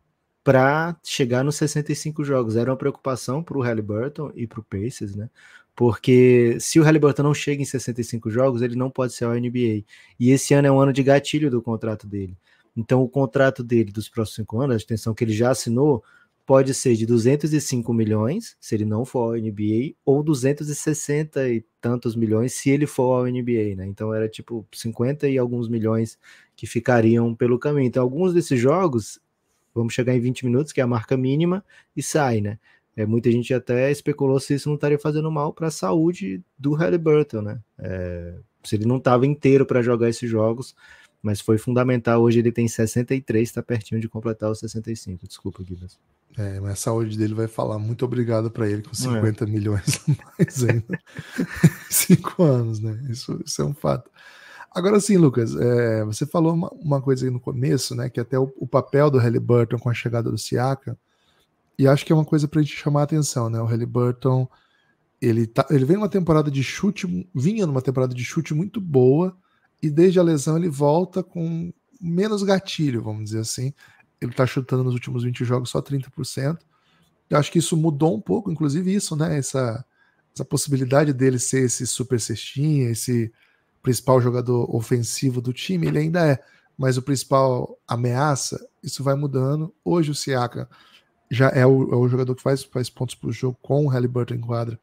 para chegar nos 65 jogos. Era uma preocupação para o Halliburton e para o Pacers, né? Porque se o Halliburton não chega em 65 jogos, ele não pode ser ao NBA. E esse ano é um ano de gatilho do contrato dele. Então, o contrato dele dos próximos cinco anos, a extensão que ele já assinou, pode ser de 205 milhões, se ele não for ao NBA, ou 260 e tantos milhões se ele for ao NBA, né? Então era tipo 50 e alguns milhões que ficariam pelo caminho. Então alguns desses jogos vamos chegar em 20 minutos, que é a marca mínima, e sai, né? É, muita gente até especulou se isso não estaria fazendo mal para a saúde do Halliburton, né? É, se ele não estava inteiro para jogar esses jogos, mas foi fundamental. Hoje ele tem 63, está pertinho de completar os 65. Desculpa, Guilherme. É, mas a saúde dele vai falar muito obrigado para ele com 50 é. milhões a mais ainda. Cinco anos, né? Isso, isso, é um fato. Agora sim, Lucas, é, você falou uma, uma, coisa aí no começo, né? Que até o, o papel do Halliburton com a chegada do Siaka, e acho que é uma coisa para a gente chamar a atenção, né? O Halliburton, ele, tá, ele vem numa temporada de chute, vinha numa temporada de chute muito boa, e desde a lesão ele volta com menos gatilho, vamos dizer assim. Ele está chutando nos últimos 20 jogos só 30%. Eu acho que isso mudou um pouco, inclusive isso, né? Essa, essa possibilidade dele ser esse super cestinha, esse principal jogador ofensivo do time, ele ainda é, mas o principal ameaça, isso vai mudando. Hoje o Siaka já é o, é o jogador que faz, faz pontos o jogo com o Halliburton em quadra,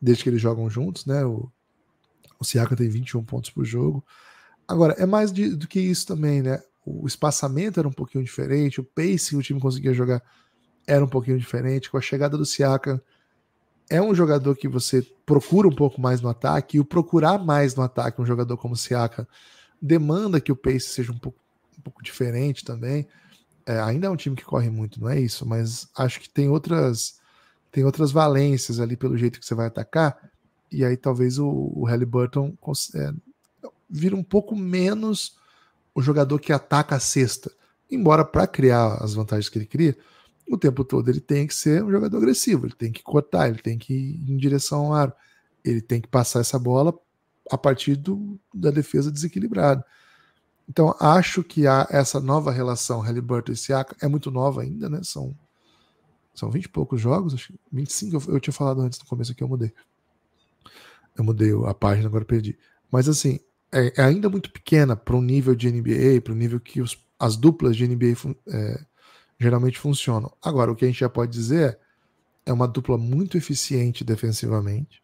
desde que eles jogam juntos, né? O, o Siaka tem 21 pontos por jogo. Agora, é mais de, do que isso também, né? O espaçamento era um pouquinho diferente, o pacing que o time conseguia jogar era um pouquinho diferente. Com a chegada do Siakam, é um jogador que você procura um pouco mais no ataque, e o procurar mais no ataque um jogador como o Siakam demanda que o pace seja um pouco, um pouco diferente também. É, ainda é um time que corre muito, não é isso, mas acho que tem outras tem outras valências ali pelo jeito que você vai atacar, e aí talvez o, o Halliburton é, vira um pouco menos o jogador que ataca a cesta. Embora para criar as vantagens que ele cria, o tempo todo ele tem que ser um jogador agressivo, ele tem que cortar, ele tem que ir em direção ao aro, ele tem que passar essa bola a partir do, da defesa desequilibrada. Então acho que há essa nova relação Halliburton e Siaka é muito nova ainda, né? São são 20 e poucos jogos, acho que 25 eu, eu tinha falado antes no começo aqui, eu mudei. Eu mudei a página, agora perdi. Mas assim, é, é, ainda muito pequena para o nível de NBA, para o nível que os, as duplas de NBA fun, é, geralmente funcionam. Agora, o que a gente já pode dizer é, é uma dupla muito eficiente defensivamente.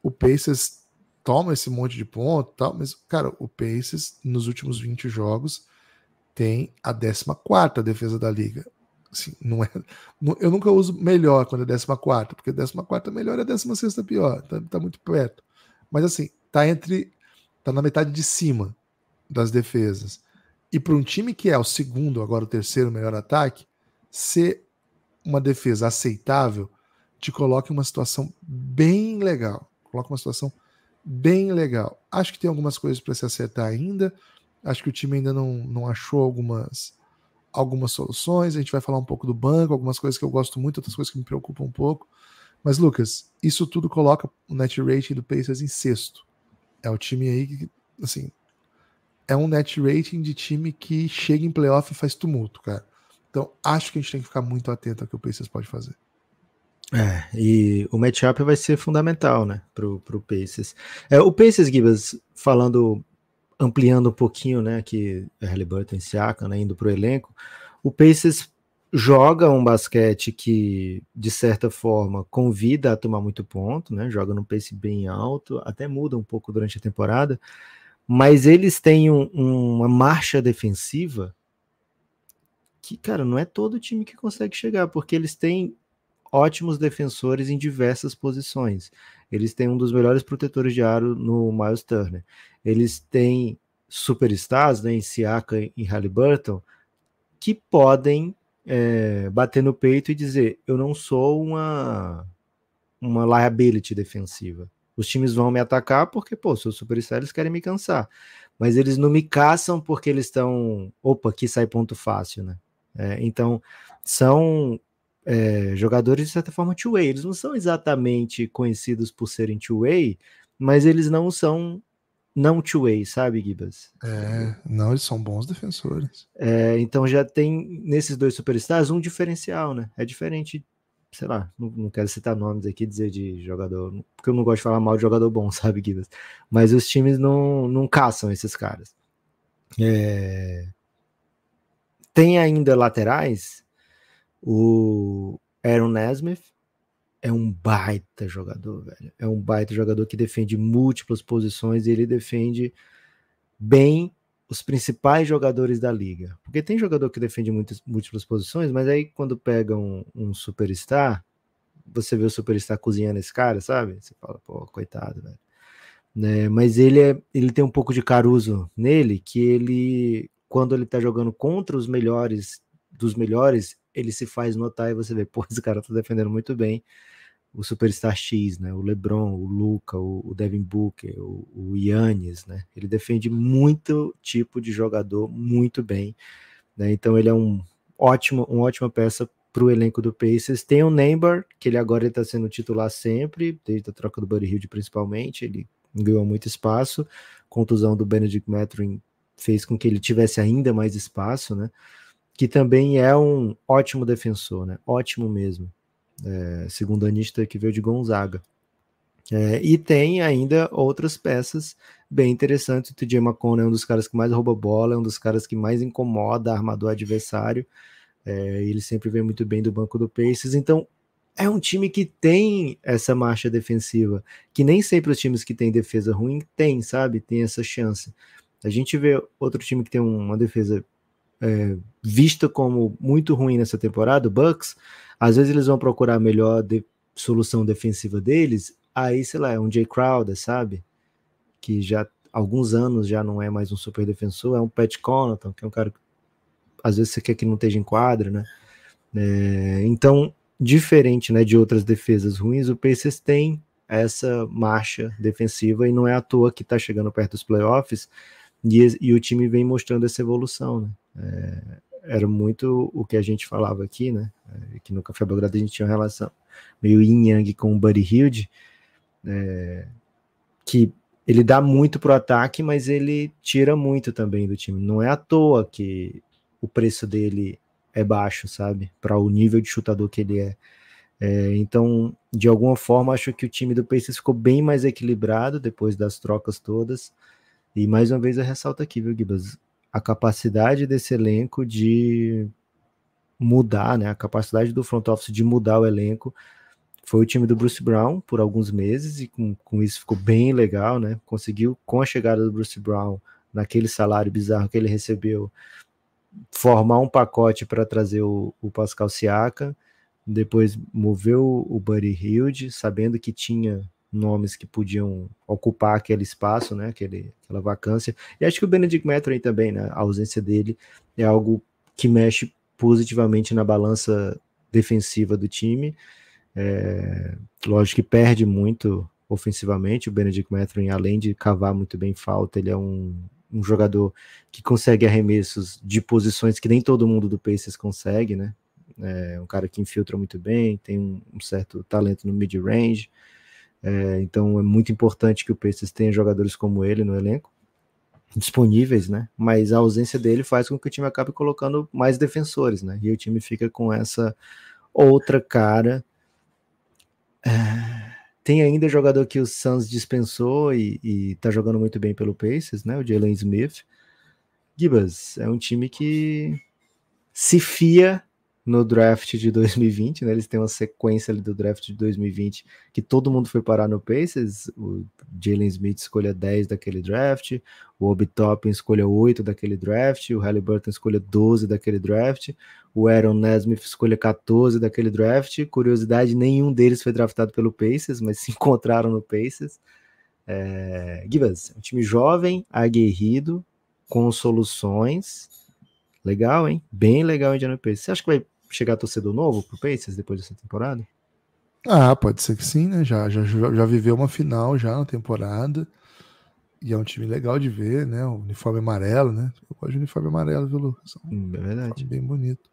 O Pacers toma esse monte de ponto tal, mas, cara, o Pacers nos últimos 20 jogos tem a 14 defesa da liga. Assim, não é, não, eu nunca uso melhor quando é 14, porque 14 é melhor é 16 pior, tá, tá muito perto. Mas assim, tá entre tá na metade de cima das defesas. E para um time que é o segundo, agora o terceiro melhor ataque, ser uma defesa aceitável te coloca em uma situação bem legal. Coloca uma situação bem legal. Acho que tem algumas coisas para se acertar ainda. Acho que o time ainda não, não achou algumas algumas soluções. A gente vai falar um pouco do banco, algumas coisas que eu gosto muito, outras coisas que me preocupam um pouco. Mas, Lucas, isso tudo coloca o net rating do Pacers em sexto. É o time aí que, assim, é um net rating de time que chega em playoff e faz tumulto, cara. Então, acho que a gente tem que ficar muito atento ao que o Pacers pode fazer. É, e o matchup vai ser fundamental, né, pro, pro Pacers. É, o Pacers, Gibas, falando, ampliando um pouquinho, né, que é Halliburton e Siakam, né, indo pro elenco, o Pacers joga um basquete que, de certa forma, convida a tomar muito ponto, né? Joga num pace bem alto, até muda um pouco durante a temporada, mas eles têm um, uma marcha defensiva que, cara, não é todo time que consegue chegar, porque eles têm ótimos defensores em diversas posições. Eles têm um dos melhores protetores de aro no Miles Turner. Eles têm superstars, né, em Siaka e Halliburton, que podem é, bater no peito e dizer: eu não sou uma, uma liability defensiva. Os times vão me atacar porque, pô, seus eles querem me cansar. Mas eles não me caçam porque eles estão. Opa, aqui sai ponto fácil, né? É, então, são é, jogadores de certa forma two-way. Eles não são exatamente conhecidos por serem two-way, mas eles não são não two-way, sabe, Gibas? É, não, eles são bons defensores. É, então já tem nesses dois superstars um diferencial, né? É diferente, sei lá, não, não quero citar nomes aqui, dizer de jogador, porque eu não gosto de falar mal de jogador bom, sabe, Gibas? Mas os times não, não caçam esses caras. É... Tem ainda laterais, o Aaron Nesmith, é um baita jogador, velho. É um baita jogador que defende múltiplas posições e ele defende bem os principais jogadores da liga. Porque tem jogador que defende muitas, múltiplas posições, mas aí quando pega um, um superstar, você vê o superstar cozinhando esse cara, sabe? Você fala, pô, coitado, velho. Né? Mas ele, é, ele tem um pouco de Caruso nele, que ele, quando ele tá jogando contra os melhores dos melhores, ele se faz notar e você vê, pô, esse cara tá defendendo muito bem o Superstar X, né? O LeBron, o Luca, o, Devin Booker, o, o Yannis, né? Ele defende muito tipo de jogador muito bem, né? Então ele é um ótimo, uma ótima peça para o elenco do Pacers. Tem o Neymar, que ele agora está sendo titular sempre, desde a troca do Buddy Hilde principalmente, ele ganhou muito espaço. Contusão do Benedict Mathurin fez com que ele tivesse ainda mais espaço, né? Que também é um ótimo defensor, né? Ótimo mesmo é, segundanista que veio de Gonzaga. É, e tem ainda outras peças bem interessantes. O TJ McConnell é um dos caras que mais rouba bola, é um dos caras que mais incomoda, armador adversário. É, ele sempre vem muito bem do banco do Pacers. Então, é um time que tem essa marcha defensiva, que nem sempre os times que têm defesa ruim têm, sabe? Tem essa chance. A gente vê outro time que tem uma defesa é, vista como muito ruim nessa temporada, o Bucks, às vezes eles vão procurar a melhor de, solução defensiva deles, aí, sei lá, é um Jay Crowder, sabe? Que já alguns anos já não é mais um super defensor, é um Pat Connaughton, que é um cara que às vezes você quer que não esteja em quadro, né? É, então, diferente né, de outras defesas ruins, o Pacers tem essa marcha defensiva e não é à toa que está chegando perto dos playoffs e, e o time vem mostrando essa evolução, né? É, era muito o que a gente falava aqui, né? É, que no Café Belgrado a gente tinha uma relação meio yin-yang com o Buddy Hilde, é, que ele dá muito pro ataque, mas ele tira muito também do time. Não é à toa que o preço dele é baixo, sabe? Para o nível de chutador que ele é. é. Então, de alguma forma, acho que o time do Pacers ficou bem mais equilibrado depois das trocas todas. E mais uma vez eu ressalto aqui, viu, Gibas? a capacidade desse elenco de mudar, né? A capacidade do front office de mudar o elenco foi o time do Bruce Brown por alguns meses e com, com isso ficou bem legal, né? Conseguiu com a chegada do Bruce Brown naquele salário bizarro que ele recebeu formar um pacote para trazer o, o, Pascal Siaka, depois moveu o Buddy Hilde, sabendo que tinha nomes que podiam ocupar aquele espaço, né, aquele, aquela vacância. E acho que o Benedict Metron também, né, a ausência dele é algo que mexe positivamente na balança defensiva do time. É, lógico que perde muito ofensivamente. O Benedict Mathurin, além de cavar muito bem falta, ele é um, um, jogador que consegue arremessos de posições que nem todo mundo do Pacers consegue, né? É um cara que infiltra muito bem, tem um, um certo talento no mid-range. É, então é muito importante que o Pacers tenha jogadores como ele no elenco disponíveis, né? Mas a ausência dele faz com que o time acabe colocando mais defensores, né? E o time fica com essa outra cara. É, tem ainda jogador que o Suns dispensou e, e tá jogando muito bem pelo Pacers, né? O Jalen Smith. Gibas, é um time que se fia no draft de 2020, né? Eles têm uma sequência ali do draft de 2020 que todo mundo foi parar no Pacers. O Jalen Smith escolha 10 daquele draft, o Obi Toppin escolha 8 daquele draft, o Halliburton escolha 12 daquele draft, o Aaron Nesmith escolha 14 daquele draft. Curiosidade, nenhum deles foi draftado pelo Pacers, mas se encontraram no Pacers. É, Gibas, um time jovem, aguerrido, com soluções. Legal, hein? Bem legal o Indiana Pacers. Você acha que vai chegar torcedor novo pro Pacers depois dessa temporada? Ah, pode ser que sim, né? Já, já, já viveu uma final já na temporada. E é um time legal de ver, né? O uniforme amarelo, né? Eu gosto de uniforme amarelo, viu, Lucas? Hum, é verdade. Um bem bonito.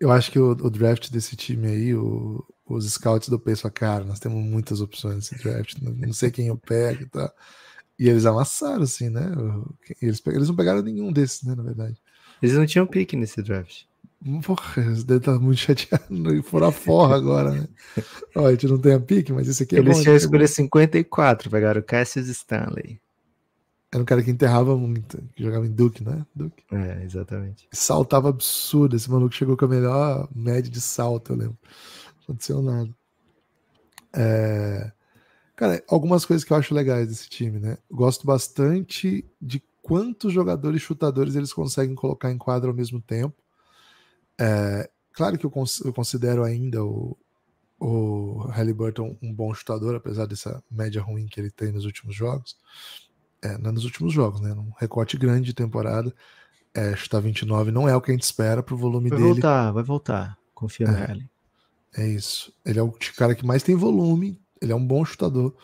Eu acho que o, o, draft desse time aí, o, os scouts do a cara, nós temos muitas opções nesse draft, não, sei quem eu pego e tá? tal. E eles amassaram, assim, né? Eles, eles não pegaram nenhum desses, né, na verdade. Eles não tinham pique nesse draft. Porra, você deve estar muito chateado e furar forra agora, né? Ó, a gente não tem a pique, mas isso aqui é Eles bom. Eles tinham é escolha 54, pegaram Cassius Stanley. Era um cara que enterrava muito, que jogava em Duke, né? Duke. É, exatamente. Saltava absurdo. Esse maluco chegou com a melhor média de salto, eu lembro. Não aconteceu nada. É... Cara, algumas coisas que eu acho legais desse time, né? Gosto bastante de quantos jogadores chutadores eles conseguem colocar em quadra ao mesmo tempo. É, claro que eu, cons eu considero ainda o, o Halliburton um bom chutador, apesar dessa média ruim que ele tem nos últimos jogos. É, não nos últimos jogos, né? Num recorte grande de temporada. É, chutar 29 não é o que a gente espera pro volume vai dele. Vai voltar, vai voltar. Confia é, nele. É isso. Ele é o cara que mais tem volume, ele é um bom chutador.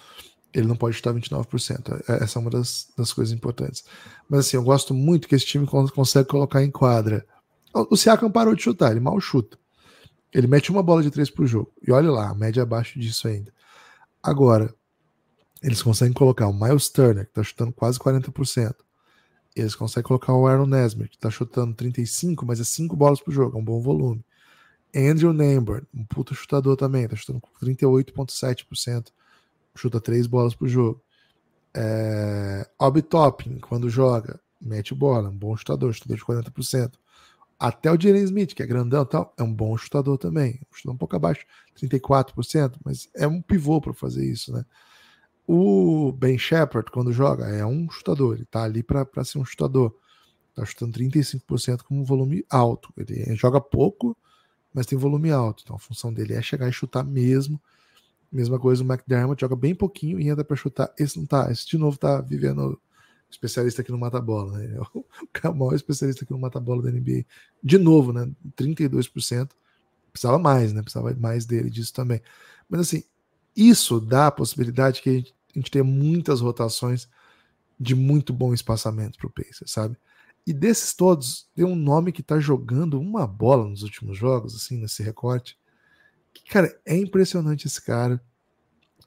Ele não pode chutar 29%. É, é, essa é uma das, das coisas importantes. Mas assim, eu gosto muito que esse time consegue colocar em quadra o Siakam parou de chutar, ele mal chuta. Ele mete uma bola de três por jogo. E olha lá, a média abaixo disso ainda. Agora, eles conseguem colocar o Miles Turner, que tá chutando quase 40%. Eles conseguem colocar o Aaron Nesmith, que tá chutando 35, mas é 5 bolas por jogo, é um bom volume. Andrew Nembhard, um puta chutador também, tá chutando 38,7%, chuta 3 bolas por jogo. É... Obi Topping, quando joga, mete bola, é um bom chutador, chutador de 40%. Até o Jalen Smith, que é grandão e tal, é um bom chutador também. Chutou um pouco abaixo, 34%, mas é um pivô para fazer isso, né? O Ben Shepard, quando joga, é um chutador. Ele tá ali para ser um chutador. Tá chutando 35% com um volume alto. Ele joga pouco, mas tem volume alto. Então a função dele é chegar e chutar mesmo. Mesma coisa o McDermott, joga bem pouquinho e entra para chutar. Esse não tá, esse de novo tá vivendo especialista aqui no mata-bola, né? É o maior especialista aqui no mata-bola da NBA. De novo, né? 32%. Precisava mais, né? Precisava mais dele disso também. Mas assim, isso dá a possibilidade que a gente, a gente tenha muitas rotações de muito bom espaçamento para o Pacer, sabe? E desses todos, tem um nome que está jogando uma bola nos últimos jogos, assim, nesse recorte. Que, cara, é impressionante esse cara.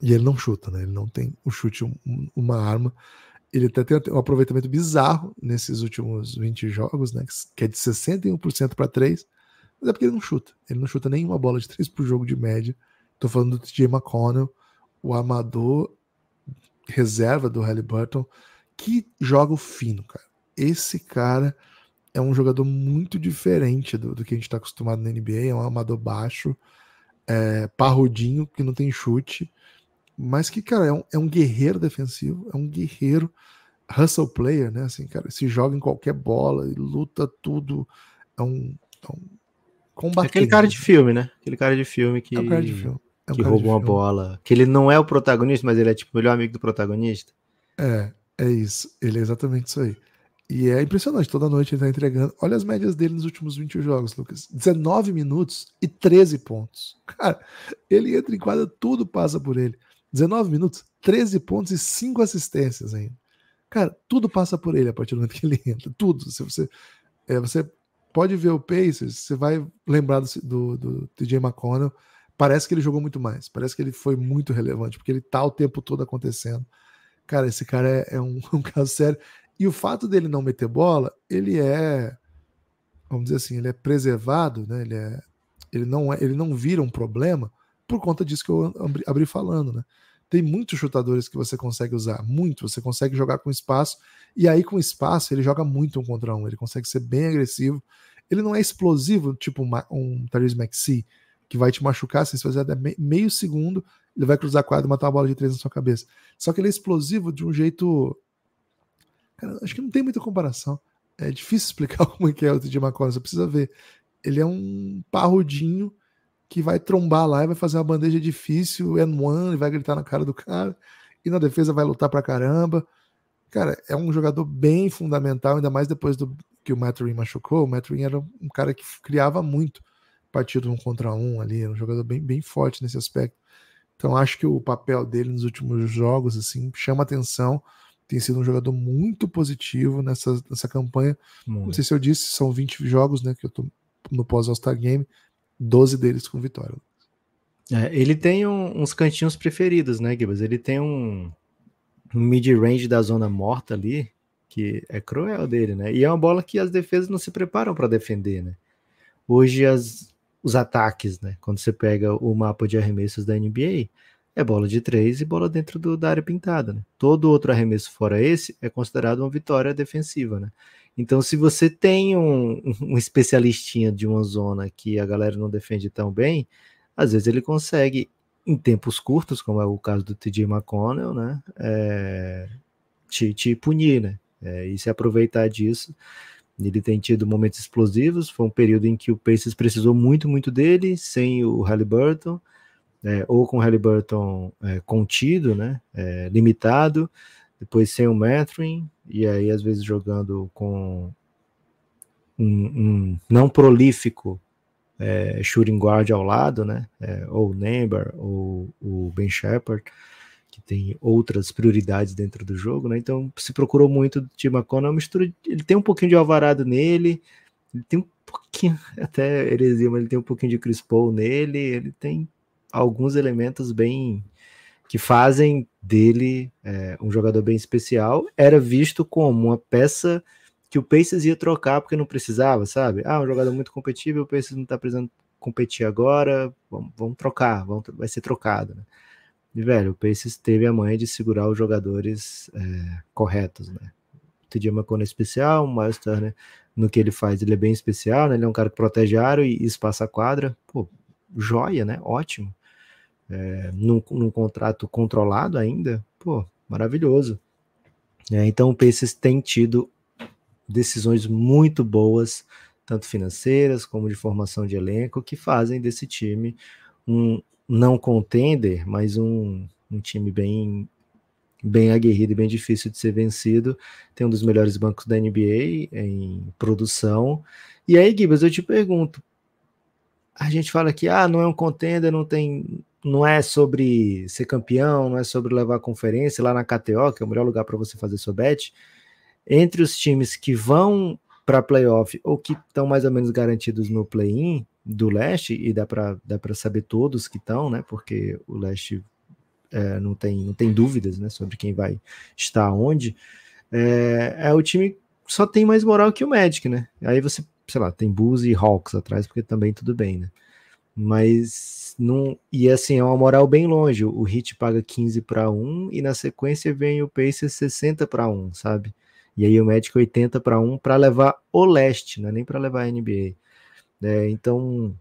E ele não chuta, né? Ele não tem o chute, um, uma arma ele até tem um aproveitamento bizarro nesses últimos 20 jogos, né? Que é de 61% para 3, mas é porque ele não chuta. Ele não chuta nenhuma bola de 3 por jogo de média. Estou falando do TJ McConnell, o armador reserva do Halliburton, que joga o fino, cara. Esse cara é um jogador muito diferente do, do que a gente está acostumado na NBA, é um armador baixo, é, parrudinho, que não tem chute mas que, cara, é um, é um guerreiro defensivo, é um guerreiro hustle player, né? Assim, cara, se joga em qualquer bola, luta tudo, é um, é um combatente. É aquele cara de filme, né? Aquele cara de filme que, é um cara de filme. É um que rouba uma bola. Que ele não é o protagonista, mas ele é tipo o melhor amigo do protagonista. É, é isso. Ele é exatamente isso aí. E é impressionante, toda noite ele tá entregando. Olha as médias dele nos últimos 20 jogos, Lucas. 19 minutos e 13 pontos. Cara, ele entra em quadra, tudo passa por ele. 19 minutos, 13 pontos e 5 assistências ainda. Cara, tudo passa por ele a partir do momento que ele entra. Tudo. Se você, é, você pode ver o Pacers, você vai lembrar do, do, do TJ McConnell. Parece que ele jogou muito mais. Parece que ele foi muito relevante, porque ele tá o tempo todo acontecendo. Cara, esse cara é, é um, um caso sério. E o fato dele não meter bola, ele é, vamos dizer assim, ele é preservado, né? Ele, é, ele, não, é, ele não vira um problema por conta disso que eu abri falando, né? Tem muitos chutadores que você consegue usar, muito. Você consegue jogar com espaço, e aí com espaço ele joga muito um contra um, ele consegue ser bem agressivo. Ele não é explosivo, tipo um, um Therese Maxi, que vai te machucar, se você fizer até meio segundo, ele vai cruzar a quadra e matar uma bola de três na sua cabeça. Só que ele é explosivo de um jeito. Cara, acho que não tem muita comparação. É difícil explicar como é que é o TJ McCollum, você precisa ver. Ele é um parrudinho que vai trombar lá e vai fazer uma bandeja difícil, no ano e vai gritar na cara do cara, e na defesa vai lutar pra caramba. Cara, é um jogador bem fundamental, ainda mais depois do que o Mathurin machucou. O Mathurin era um cara que criava muito partido um contra um ali, era um jogador bem, bem forte nesse aspecto. Então acho que o papel dele nos últimos jogos assim chama atenção. Tem sido um jogador muito positivo nessa, nessa campanha. Muito. Não sei se eu disse, são 20 jogos, né, que eu tô no pós All-Star Game. 12 deles com vitória. É, ele tem um, uns cantinhos preferidos, né, Gibas? Ele tem um, um mid-range da zona morta ali, que é cruel dele, né? E é uma bola que as defesas não se preparam para defender, né? Hoje as, os ataques, né? Quando você pega o mapa de arremessos da NBA, é bola de três e bola dentro do, da área pintada, né? Todo outro arremesso fora esse é considerado uma vitória defensiva, né? Então, se você tem um, um especialistinha de uma zona que a galera não defende tão bem, às vezes ele consegue, em tempos curtos, como é o caso do TJ McConnell, né? É, te, te punir, né? É, e se aproveitar disso. Ele tem tido momentos explosivos. Foi um período em que o Pacers precisou muito, muito dele, sem o Halliburton, é, ou com o Halliburton é, contido, né, é, limitado depois sem o Matrin, e aí às vezes jogando com um, um não prolífico é, shooting guard ao lado, né? É, ou o Neymar, ou o Ben Shepard, que tem outras prioridades dentro do jogo, né? Então se procurou muito do time McConnell, é mistura, ele tem um pouquinho de Alvarado nele, ele tem um pouquinho, até heresia, mas ele tem um pouquinho de Chris Paul nele, ele tem alguns elementos bem que fazem dele é, um jogador bem especial, era visto como uma peça que o Pacers ia trocar porque não precisava, sabe? Ah, um jogador muito competitivo, o Pacers não está precisando competir agora, vamos, vamos trocar, vamos, vai ser trocado, né? E, velho, o Pacers teve a mãe de segurar os jogadores é, corretos, né? O TJ McConnell é especial, o Miles Turner, no que ele faz, ele é bem especial, né? Ele é um cara que protege a área e espaça a quadra. Pô, joia, né? Ótimo é, num, num, contrato controlado ainda, pô, maravilhoso. É, então o Pacers tem tido decisões muito boas, tanto financeiras como de formação de elenco, que fazem desse time um não contender, mas um, um time bem bem aguerrido e bem difícil de ser vencido. Tem um dos melhores bancos da NBA em produção. E aí, Gibbs, eu te pergunto: a gente fala que ah, não é um contender, não tem, não é sobre ser campeão, não é sobre levar conferência lá na KTO, que é o melhor lugar para você fazer sua bet. Entre os times que vão para playoff ou que estão mais ou menos garantidos no play-in do leste, e dá para dá saber todos que estão, né? Porque o leste é, não, tem, não tem dúvidas né, sobre quem vai estar onde. É, é o time que só tem mais moral que o Magic, né? Aí você, sei lá, tem Bulls e Hawks atrás, porque também tudo bem, né? mas não. E assim, é uma moral bem longe. O Hit paga 15 para 1 e na sequência vem o Pacers 60 para 1, sabe? E aí o Magic 80 para 1 para levar o leste, não é nem para levar a NBA. É, né? então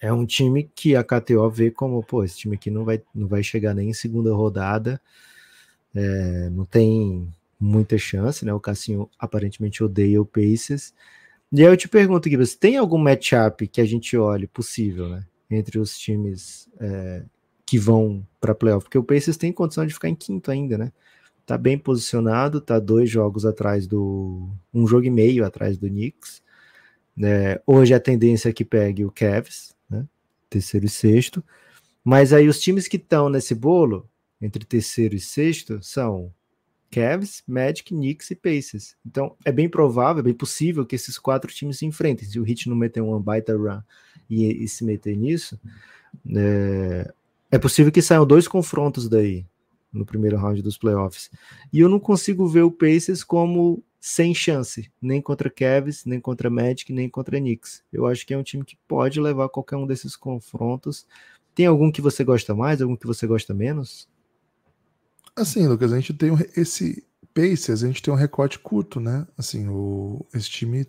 é um time que a KTO vê como, pô, esse time aqui não vai, não vai chegar nem em segunda rodada, é, não tem muita chance, né? O Cassinho aparentemente odeia o Pacers. E aí eu te pergunto, você tem algum matchup que a gente olhe possível, né? Entre os times é, que vão para playoff? Porque o Pacers tem condição de ficar em quinto ainda, né? Tá bem posicionado, tá dois jogos atrás do. um jogo e meio atrás do Knicks. É, hoje a tendência é que pegue o Cavs, né? Terceiro e sexto. Mas aí os times que estão nesse bolo, entre terceiro e sexto, são Cavs, Magic, Knicks e Pacers. Então é bem provável, é bem possível que esses quatro times se enfrentem. Se o Heat não meter uma baita run e, e se meter nisso, é, é possível que saiam dois confrontos daí no primeiro round dos playoffs. E eu não consigo ver o Pacers como sem chance, nem contra Cavs, nem contra Magic, nem contra Knicks. Eu acho que é um time que pode levar qualquer um desses confrontos. Tem algum que você gosta mais, algum que você gosta menos? Assim, Lucas, a gente tem um, esse Pacers, a gente tem um recorte curto, né? Assim, o, esse time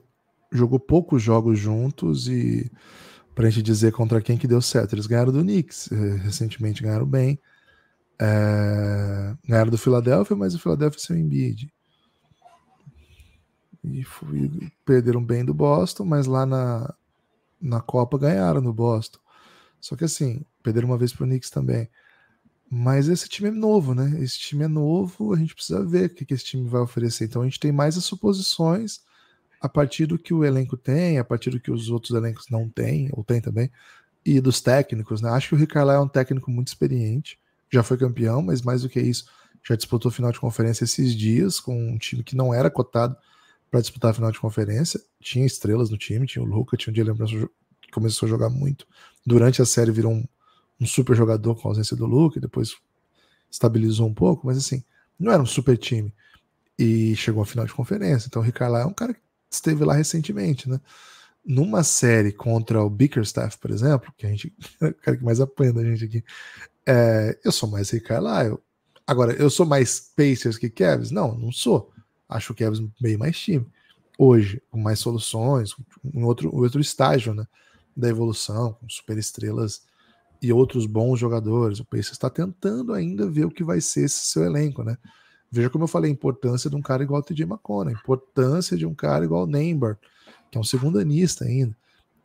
jogou poucos jogos juntos e pra gente dizer contra quem que deu certo. Eles ganharam do Knicks, eh, recentemente ganharam bem. É, ganharam do Philadelphia, mas o Philadelphia é seu Embiid. E foi, perderam bem do Boston, mas lá na, na Copa ganharam no Boston. Só que assim, perderam uma vez pro Knicks também. Mas esse time é novo, né? Esse time é novo, a gente precisa ver o que, que esse time vai oferecer. Então a gente tem mais as suposições a partir do que o elenco tem, a partir do que os outros elencos não têm, ou tem também, e dos técnicos, né? Acho que o Ricardo é um técnico muito experiente, já foi campeão, mas mais do que isso, já disputou final de conferência esses dias com um time que não era cotado para disputar a final de conferência. Tinha estrelas no time, tinha o Luca, tinha o Jalen que começou a jogar muito. Durante a série virou um um super jogador com a ausência do Luke, depois estabilizou um pouco, mas assim, não era um super time. E chegou à final de conferência. Então o Ricardo é um cara que esteve lá recentemente, né? Numa série contra o Bickerstaff, por exemplo, que a gente. É o cara que mais apanha da gente aqui. É, eu sou mais Ricard lá. Eu, agora, eu sou mais Pacers que Cavs? Não, não sou. Acho o Cavs bem mais time. Hoje, com mais soluções, um outro, um outro estágio, né? Da evolução, com super estrelas e outros bons jogadores. O Pacers está tentando ainda ver o que vai ser esse seu elenco, né? Veja como eu falei, a importância de um cara igual o TJ McConnell, a importância de um cara igual o Neymar, que é um segundanista ainda,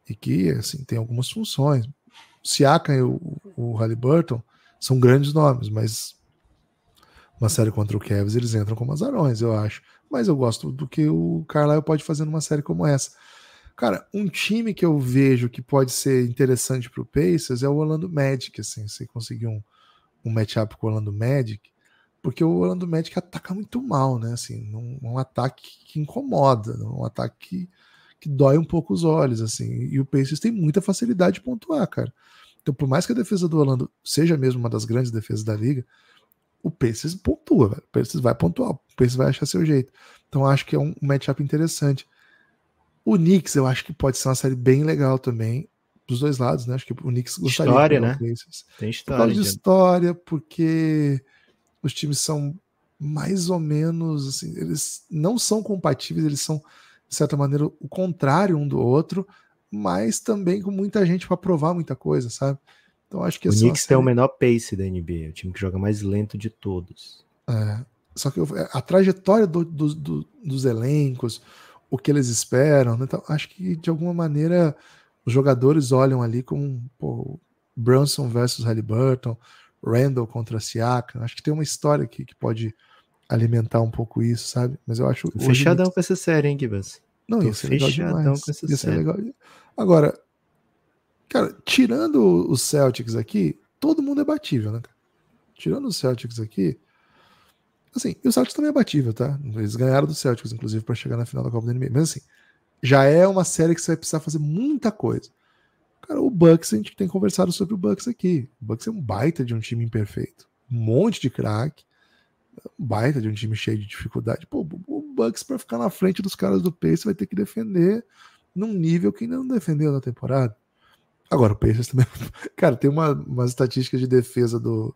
e que, assim, tem algumas funções. O Siakam e o, o Halliburton são grandes nomes, mas uma série contra o Cavs eles entram como azarões, eu acho. Mas eu gosto do que o Carlyle pode fazer numa série como essa. Cara, um time que eu vejo que pode ser interessante para o Pacers é o Orlando Magic, assim, você conseguir um, um matchup com o Orlando Magic, porque o Orlando Magic ataca muito mal, né? Assim, um, um ataque que incomoda, né, um ataque que, que dói um pouco os olhos, assim. E o Pacers tem muita facilidade de pontuar, cara. Então, por mais que a defesa do Orlando seja mesmo uma das grandes defesas da liga, o Pacers pontua, velho. o Pacers vai pontuar, o Pacers vai achar seu jeito. Então, acho que é um matchup interessante. O Knicks, eu acho que pode ser uma série bem legal também, dos dois lados, né? Acho que o Knicks gostaria. História, né? Tem história. Por de história, porque os times são mais ou menos assim, eles não são compatíveis, eles são de certa maneira o contrário um do outro, mas também com muita gente para provar muita coisa, sabe? Então acho que o é Knicks série... tem o menor pace da NBA, é o time que joga mais lento de todos. É, só que a trajetória do, do, do, dos elencos, o que eles esperam. Né? Então, acho que de alguma maneira os jogadores olham ali como pô, Brunson versus Halliburton, Randall contra Siakam. Acho que tem uma história aqui que pode alimentar um pouco isso, sabe? Mas eu acho. Fechadão muito... com essa série, hein, Gibbons? Não, isso ia legal demais. Com essa série. Legal. Agora, cara, tirando os Celtics aqui, todo mundo é batível, né? Tirando os Celtics aqui, Assim, e o Celtics também é batível, tá? Eles ganharam do Celtics, inclusive, para chegar na final da Copa do NBA. Mas assim, já é uma série que você vai precisar fazer muita coisa. Cara, o Bucks, a gente tem conversado sobre o Bucks aqui. O Bucks é um baita de um time imperfeito. Um monte de craque. É um baita de um time cheio de dificuldade. Pô, o Bucks, para ficar na frente dos caras do Pacers, vai ter que defender num nível que ainda não defendeu na temporada. Agora, o Pacers também. Cara, tem uma, umas estatísticas de defesa do,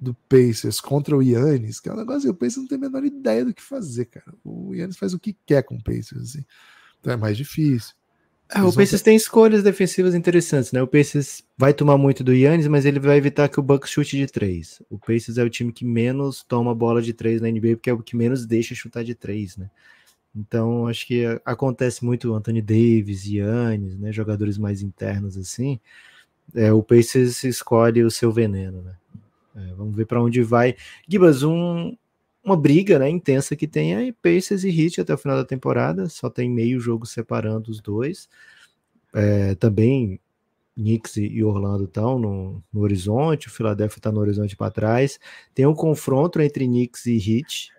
do Pacers contra o Yannis, que é um negócio que o Pacers não tem a menor ideia do que fazer, cara. O Yannis faz o que quer com o Pacers, assim. Então é mais difícil. É, o Pacers tem escolhas defensivas interessantes, né? O Pacers vai tomar muito do Yannis, mas ele vai evitar que o Bucks chute de três. O Pacers é o time que menos toma bola de três na NBA, porque é o que menos deixa chutar de três, né? Então, acho que acontece muito Anthony Davis, Yannis, né? Jogadores mais internos assim. É, o Pacers escolhe o seu veneno, né? É, vamos ver para onde vai. Gibas, um, uma briga né, intensa que tem aí, Pacers e Heat até o final da temporada, só tem meio jogo separando os dois. É, também Knicks e Orlando estão no, no horizonte, o Philadelphia está no horizonte para trás. Tem um confronto entre Knicks e Heat,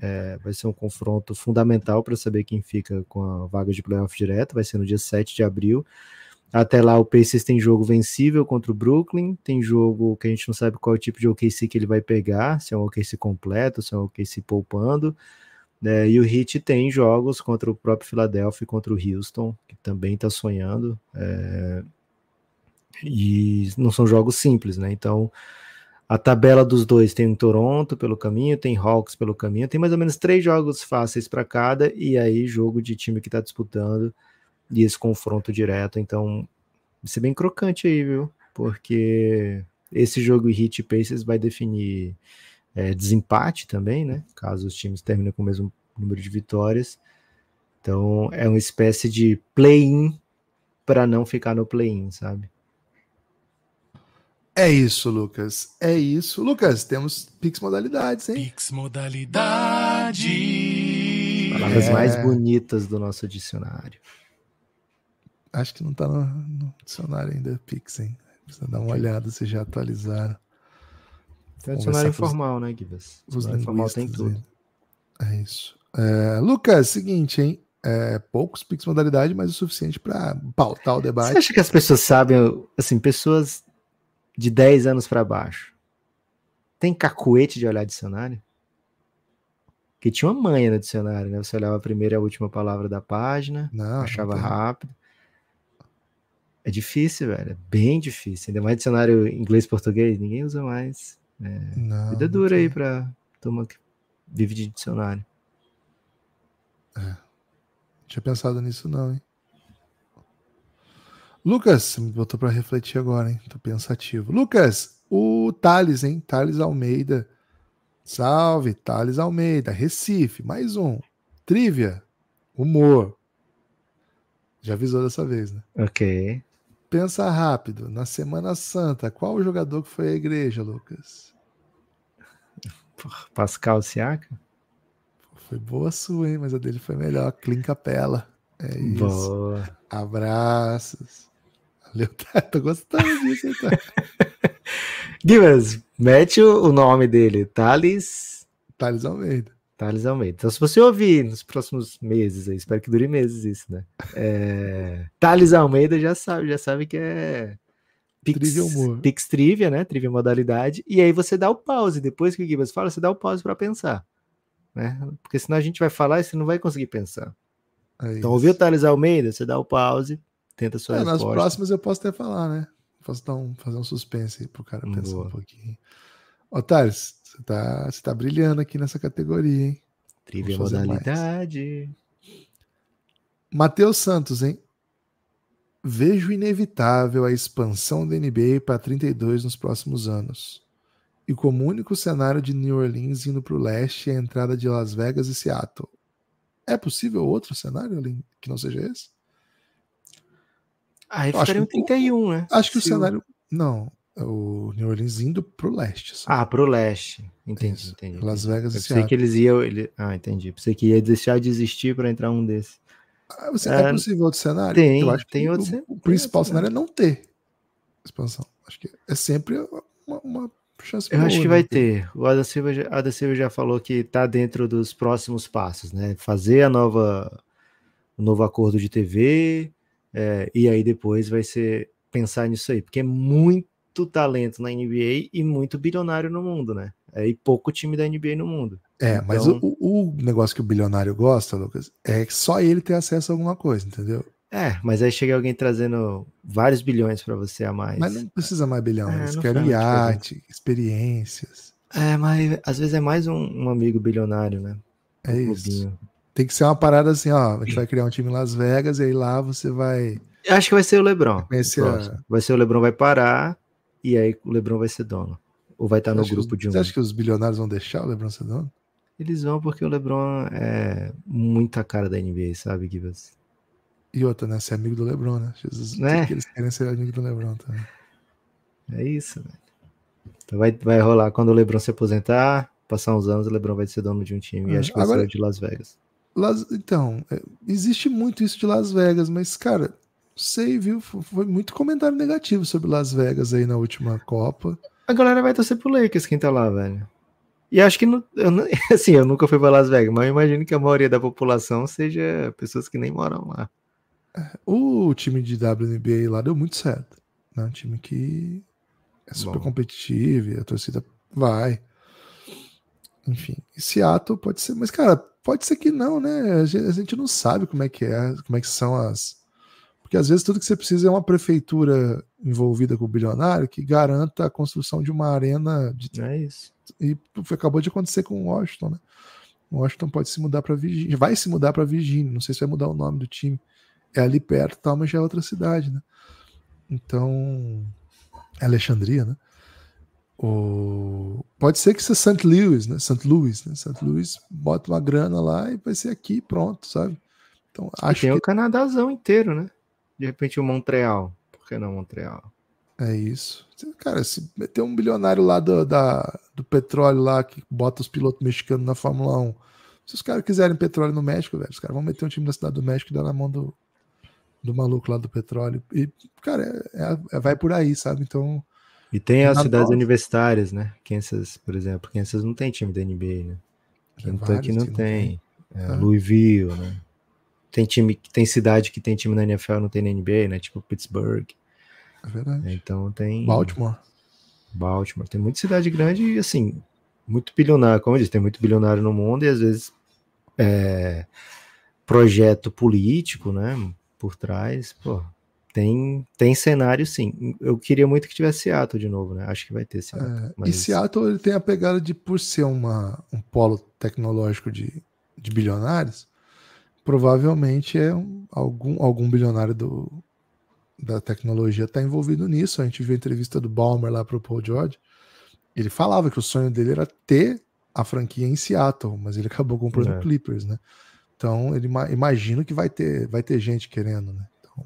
é, vai ser um confronto fundamental para saber quem fica com a vaga de playoff direto, vai ser no dia 7 de abril. Até lá, o Pacers tem jogo vencível contra o Brooklyn, tem jogo que a gente não sabe qual é o tipo de OKC que ele vai pegar, se é um OKC completo, se é um OKC poupando. É, e o Heat tem jogos contra o próprio Philadelphia e contra o Houston, que também está sonhando. É, e não são jogos simples, né? Então, a tabela dos dois tem o Toronto pelo caminho, tem Hawks pelo caminho, tem mais ou menos três jogos fáceis para cada, e aí jogo de time que está disputando e esse confronto direto. Então, vai ser é bem crocante aí, viu? Porque esse jogo Heat Pacers vai definir é, desempate também, né? Caso os times terminem com o mesmo número de vitórias. Então, é uma espécie de play-in para não ficar no play-in, sabe? É isso, Lucas. É isso. Lucas, temos Pix Modalidades, hein? Pix Modalidades. Palavras é. mais bonitas do nosso dicionário. Acho que não está no, no, dicionário ainda, Pix, hein? Precisa dar uma olhada se já atualizaram. Tem é um né, dicionário informal, os, né, Guivas? Os informal tem tudo. É isso. É, Lucas, seguinte, hein? É, poucos Pix modalidade, mas o suficiente para pautar o debate. Você acha que as pessoas sabem, assim, pessoas de 10 anos para baixo, tem cacuete de olhar dicionário? Que tinha uma manha no dicionário, né? Você olhava a primeira e a última palavra da página, não, achava não rápido. É difícil, velho. É bem difícil. Ainda mais dicionário inglês-português, ninguém usa mais. É, não, vida dura aí pra turma que vive de dicionário. É. Não tinha pensado nisso, não, hein? Lucas, me botou para refletir agora, hein? Tô pensativo. Lucas, o Thales, hein? Thales Almeida. Salve, Thales Almeida. Recife, mais um. Trivia, humor. Já avisou dessa vez, né? Ok. Pensa rápido. Na Semana Santa, qual o jogador que foi à igreja, Lucas? Pascal Siaka? Foi boa sua, hein? Mas a dele foi melhor. Clean Capela. É isso. Boa. Abraços. Valeu, tá? Tô gostando disso, então. Givers, mete o nome dele. Thales... Thales Almeida. Thales Almeida. Então, se você ouvir nos próximos meses, espero que dure meses isso, né? É, Thales Almeida já sabe, já sabe que é Pix Trivia, Pix Trivia, né? Trivia modalidade. E aí você dá o pause. Depois que o Gibas fala, você dá o pause para pensar. Né? Porque senão a gente vai falar e você não vai conseguir pensar. É então, ouviu Thales Almeida? Você dá o pause, tenta sua é, resposta. Nas próximas eu posso até falar, né? Posso dar um, fazer um suspense aí pro cara hum, pensar Boa. um pouquinho. Ó, Thales, você tá, você tá brilhando aqui nessa categoria, hein? Trivia modalidade. Matheus Santos, hein? Vejo inevitável a expansão da NBA para 32 nos próximos anos. E como único cenário de New Orleans indo para o leste é a entrada de Las Vegas e Seattle. É possível outro cenário que não seja esse? Aí ficaria um 31, né? Acho que Se o cenário. Não, o New Orleans indo pro leste. Ah, pro leste. Entendi, Isso. entendi. Las Vegas eu e que eles iam. Ele... Ah, entendi. Pensei que ia deixar de existir para entrar um desses. Ah, você, é, é possível outro cenário? Tem, eu acho tem outro o, cenário. O principal cenário é não ter expansão. Acho que é sempre uma, uma chance. Eu acho que vai ter. O Ada Silva, já, Ada Silva já falou que está dentro dos próximos passos, né? Fazer a nova, o novo acordo de TV, é, e aí depois vai ser pensar nisso aí, porque é muito muito talento na NBA e muito bilionário no mundo, né? É, e pouco time da NBA no mundo. É, então... mas o, o, negócio que o bilionário gosta, Lucas, é que só ele tem acesso a alguma coisa, entendeu? É, mas aí chega alguém trazendo vários bilhões para você a mais. Mas não precisa mais bilhão, é, eles querem iate, experiências. É, mas às vezes é mais um, um amigo bilionário, né? É um é isso. Clubinho. Tem que ser uma parada assim, ó. A gente vai criar um time em Las Vegas e aí lá você vai. acho que vai ser o Lebron. Vai, a... vai ser o Lebron vai parar, e aí o Lebron vai ser dono. Ou vai estar no grupo os, de um. Você acha que os bilionários vão deixar o Lebron ser dono? Eles vão porque o Lebron é muita cara da NBA, sabe, Gibas? E outra, né? Ser é amigo do Lebron, né? Jesus, né? Que eles querem é ser amigo do Lebron também. É isso, velho. Né? Então vai, vai rolar. Quando o Lebron se aposentar, passar uns anos, o Lebron vai ser dono de um time. É, e acho que vai agora, ser de Las Vegas. Las, então, é, existe muito isso de Las Vegas, mas, cara, sei, viu? Foi muito comentário negativo sobre Las Vegas aí na última Copa. A galera vai torcer pro Lakers quem tá lá, velho. E acho que, eu, assim, eu nunca fui pra Las Vegas, mas eu imagino que a maioria da população seja pessoas que nem moram lá. É, o time de WNBA lá deu muito certo. Né? Um time que é super Bom. competitivo e a torcida vai. Enfim, Seattle pode ser, mas cara, pode ser que não, né? A gente não sabe como é que é, como é que são as, porque às vezes tudo que você precisa é uma prefeitura envolvida com o bilionário que garanta a construção de uma arena de. É isso. E acabou de acontecer com o Washington, né? Washington pode se mudar para Virgínia, vai se mudar para Virgínia, não sei se vai mudar o nome do time. É ali perto, tal, tá, mas já é outra cidade, né? Então, é Alexandria, né? O... Pode ser que seja St. Louis, né? St. Louis, né? St. Louis bota uma grana lá e vai ser aqui, pronto, sabe? Então, acho e tem que... o Canadazão inteiro, né? De repente o Montreal. Por que não Montreal? É isso. Cara, se meter um bilionário lá do, da, do petróleo lá que bota os pilotos mexicanos na Fórmula 1. Se os caras quiserem petróleo no México, velho, os caras vão meter um time na cidade do México e dar na mão do, do maluco lá do petróleo. E, cara, é, é, é vai por aí, sabe? Então. E tem as cidades volta. universitárias, né? Kansas, por exemplo. Kansas não tem time da NBA, né? Kentucky não, não tem. tem. É, é. Louisville, né? Tem time, tem cidade que tem time na NFL, não tem na NBA, né? Tipo Pittsburgh. É verdade. É, então tem. Baltimore. Baltimore. Tem muita cidade grande e assim, muito bilionário, como eu disse, tem muito bilionário no mundo e às vezes é, projeto político, né? Por trás, pô, tem, tem cenário sim. Eu queria muito que tivesse Seattle de novo, né? Acho que vai ter é, Seattle. É, mas... E Seattle ele tem a pegada de, por ser uma, um polo tecnológico de, de bilionários, provavelmente é algum, algum bilionário do, da tecnologia está envolvido nisso. A gente viu a entrevista do Balmer lá para o Paul George. Ele falava que o sonho dele era ter a franquia em Seattle, mas ele acabou comprando é. Clippers, né? Então ele imagino que vai ter, vai ter gente querendo, né? Então,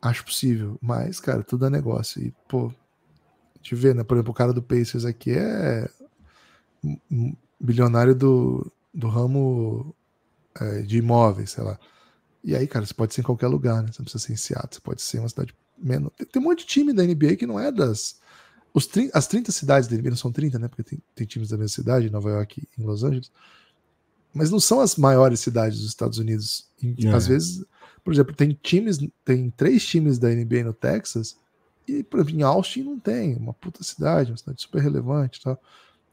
acho possível, mas cara, tudo é negócio e pô, a gente vê, né? Por exemplo, o cara do Pacers aqui é bilionário do, do ramo é, de imóveis, sei lá. E aí, cara, você pode ser em qualquer lugar, né? Você não precisa ser em Seattle, você pode ser em uma cidade menor. Tem, tem um monte de time da NBA que não é das. Os as 30 cidades da NBA, não são 30, né? Porque tem, tem times da mesma cidade, Nova York e em Los Angeles. Mas não são as maiores cidades dos Estados Unidos. é. Às vezes, por exemplo, tem times, tem três times da NBA no Texas, e por exemplo, em Austin não tem, uma puta cidade, uma cidade super relevante e tal.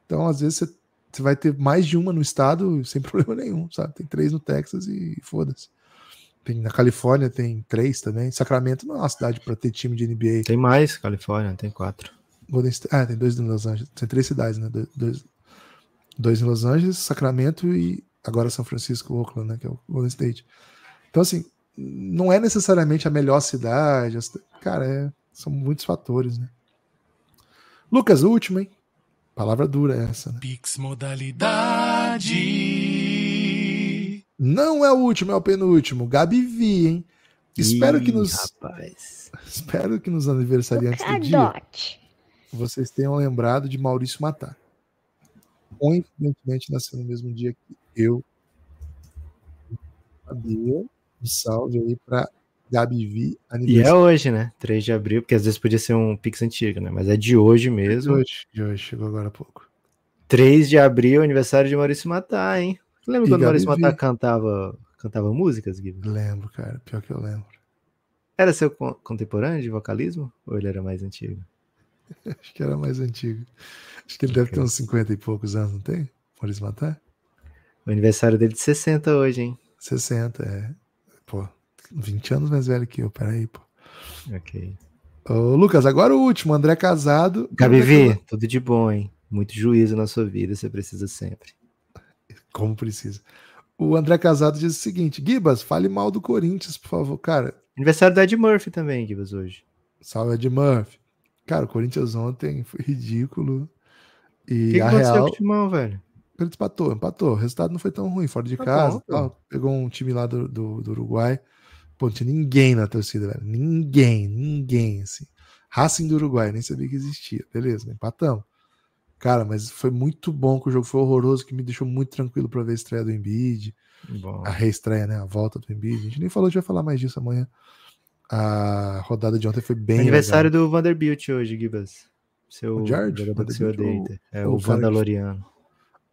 Então, às vezes, você você vai ter mais de uma no estado sem problema nenhum, sabe? Tem três no Texas e foda-se. Tem, na Califórnia tem três também. Sacramento não é uma cidade para ter time de NBA. Tem mais, Califórnia, tem quatro. Golden State, ah, tem dois em Los Angeles. Tem três cidades, né? Dois, dois em Los Angeles, Sacramento e agora São Francisco, Oakland, né? Que é o Golden State. Então, assim, não é necessariamente a melhor cidade. Cara, é, são muitos fatores, né? Lucas, último, hein? Palavra dura é essa, né? Pix modalidade. Não é o último, é o penúltimo. Gabi Vi, hein? Espero Ih, que nos. Rapaz. Espero que nos aniversariantes do dia vocês tenham lembrado de Maurício Matar. Coincidentemente nasceu no mesmo dia que eu. Sabia. Um salve aí para Gabi E é hoje, né? 3 de abril, porque às vezes podia ser um Pix antigo, né? Mas é de hoje mesmo. É de hoje, de hoje, chegou agora há pouco. 3 de abril, aniversário de Maurício Matar, hein? lembra e quando Gabi Maurício Matar cantava, cantava músicas, Gui? Lembro, cara, pior que eu lembro. Era seu contemporâneo de vocalismo? Ou ele era mais antigo? Acho que era mais antigo. Acho que ele deve ter uns 50 e poucos anos, não tem? Maurício Matar? O aniversário dele de 60 hoje, hein? 60, é. Pô, 20 anos mais velho que eu, peraí, pô. Ok. Ô, Lucas, agora o último, André Casado. KBV, André... tudo de bom, hein? Muito juízo na sua vida, você precisa sempre. Como precisa. O André Casado diz o seguinte: Gibas, fale mal do Corinthians, por favor, cara. Aniversário do Ed Murphy também, Gibas, hoje. Salve, Ed Murphy. Cara, o Corinthians ontem foi ridículo. E que a que aconteceu real... com o velho? Ele empatou, empatou. O resultado não foi tão ruim, fora de tá casa. tal. Pegou um time lá do, do, do Uruguai. Pô, não tinha ninguém na torcida, velho. Ninguém, ninguém, assim. Racing do Uruguai, nem sabia que existia. Beleza, né? empatamos. Cara, mas foi muito bom que o jogo foi horroroso, que me deixou muito tranquilo para ver a estreia do Embiid. Bom. A reestreia, né? A volta do Embiid. A gente nem falou, a gente vai falar mais disso amanhã. A rodada de ontem foi bem. Aniversário legal. do Vanderbilt hoje, Gibas. Seu o Jared, jogador que odeia. É o, o Vandaloriano. Que...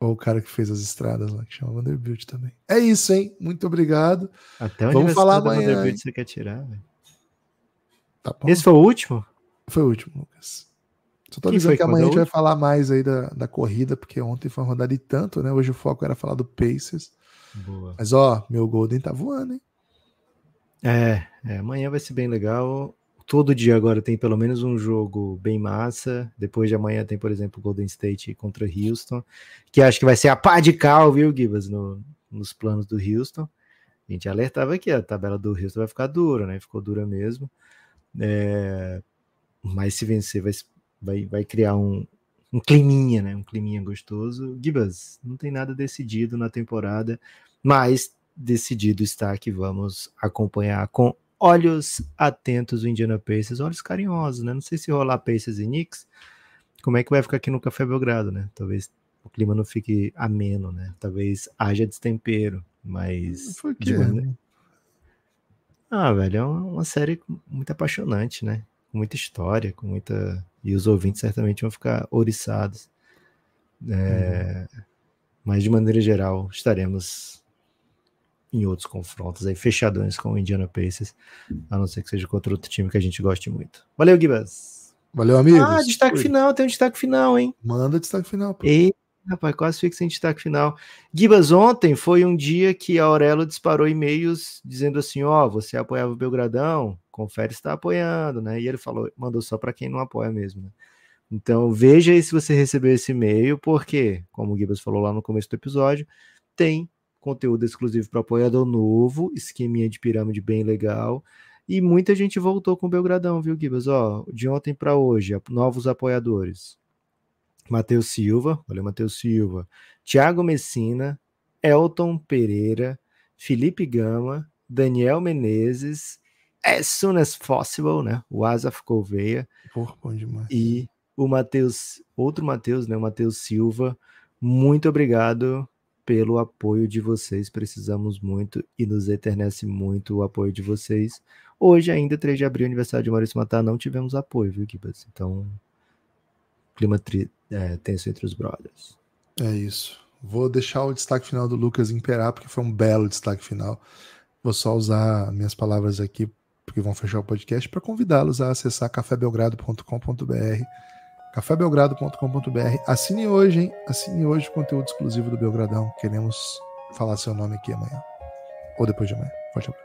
Ou o cara que fez as estradas lá, que chama Vanderbilt também. É isso, hein? Muito obrigado. Até onde Vamos falar amanhã. Vanderbilt você quer tirar, velho? Tá Esse foi o último? Foi o último, Lucas. Só tô dizendo que amanhã a gente vai falar mais aí da, da corrida, porque ontem foi uma rodada de tanto, né? Hoje o foco era falar do Pacers. Boa. Mas ó, meu Golden tá voando, hein? É, é, amanhã vai ser bem legal todo dia agora tem pelo menos um jogo bem massa. Depois de amanhã tem, por exemplo, Golden State contra Houston, que acho que vai ser a pá de cal, viu, Gibas, no, nos planos do Houston. A gente alertava que a tabela do Houston vai ficar dura, né? Ficou dura mesmo. É... Mas se vencer, vai, vai, vai criar um, um climinha, né? Um climinha gostoso. Gibas, não tem nada decidido na temporada, mas decidido está que vamos acompanhar com olhos atentos do Indiana Pacers, olhos carinhosos, né? Não sei se rolar Pacers e Knicks, como é que vai ficar aqui no Café Belgrado, né? Talvez o clima não fique ameno, né? Talvez haja destempero, mas... Foi que... né? Ah, velho, é uma série muito apaixonante, né? Com muita história, com muita... E os ouvintes certamente vão ficar oriçados. É... Hum. Mas, de maneira geral, estaremos em outros confrontos aí, fechadões com o Indiana Pacers, a não ser que seja contra outro time que a gente goste muito. Valeu, Gibas. Valeu, amigos. Ah, destaque Oi. final, tem um destaque final, hein? Manda destaque final. Pô. E, rapaz, quase fica sem destaque final. Gibas, ontem foi um dia que a Aurelo disparou e-mails dizendo assim: ó, oh, você apoiava o Belgradão, confere está apoiando, né? E ele falou, mandou só para quem não apoia mesmo, né? Então veja aí se você recebeu esse e-mail, porque, como o Gibas falou lá no começo do episódio, tem conteúdo exclusivo para apoiador novo, esqueminha de pirâmide bem legal. E muita gente voltou com o Belgradão, viu, Gibas? Ó, de ontem para hoje, novos apoiadores. Matheus Silva, olha Matheus Silva, Thiago Messina, Elton Pereira, Felipe Gama, Daniel Menezes, as é soon as possible, né? O ficou veia. Porra, bom demais. E o Matheus, outro Matheus, né? O Matheus Silva. Muito obrigado pelo apoio de vocês. Precisamos muito e nos eternece muito o apoio de vocês. Hoje, ainda, 3 de abril, aniversário de Maurício Matar, não tivemos apoio, viu, Gibas? Então, clima tri, é, tenso entre os brothers. É isso. Vou deixar o destaque final do Lucas imperar, porque foi um belo destaque final. Vou só usar minhas palavras aqui, porque vão fechar o podcast, para convidá-los a acessar cafébelgrado.com.br cafébelgrado.com.br. Assine hoje, hein? Assine hoje o conteúdo exclusivo do Belgradão. Queremos falar seu nome aqui amanhã. Ou depois de amanhã. Forte abraço.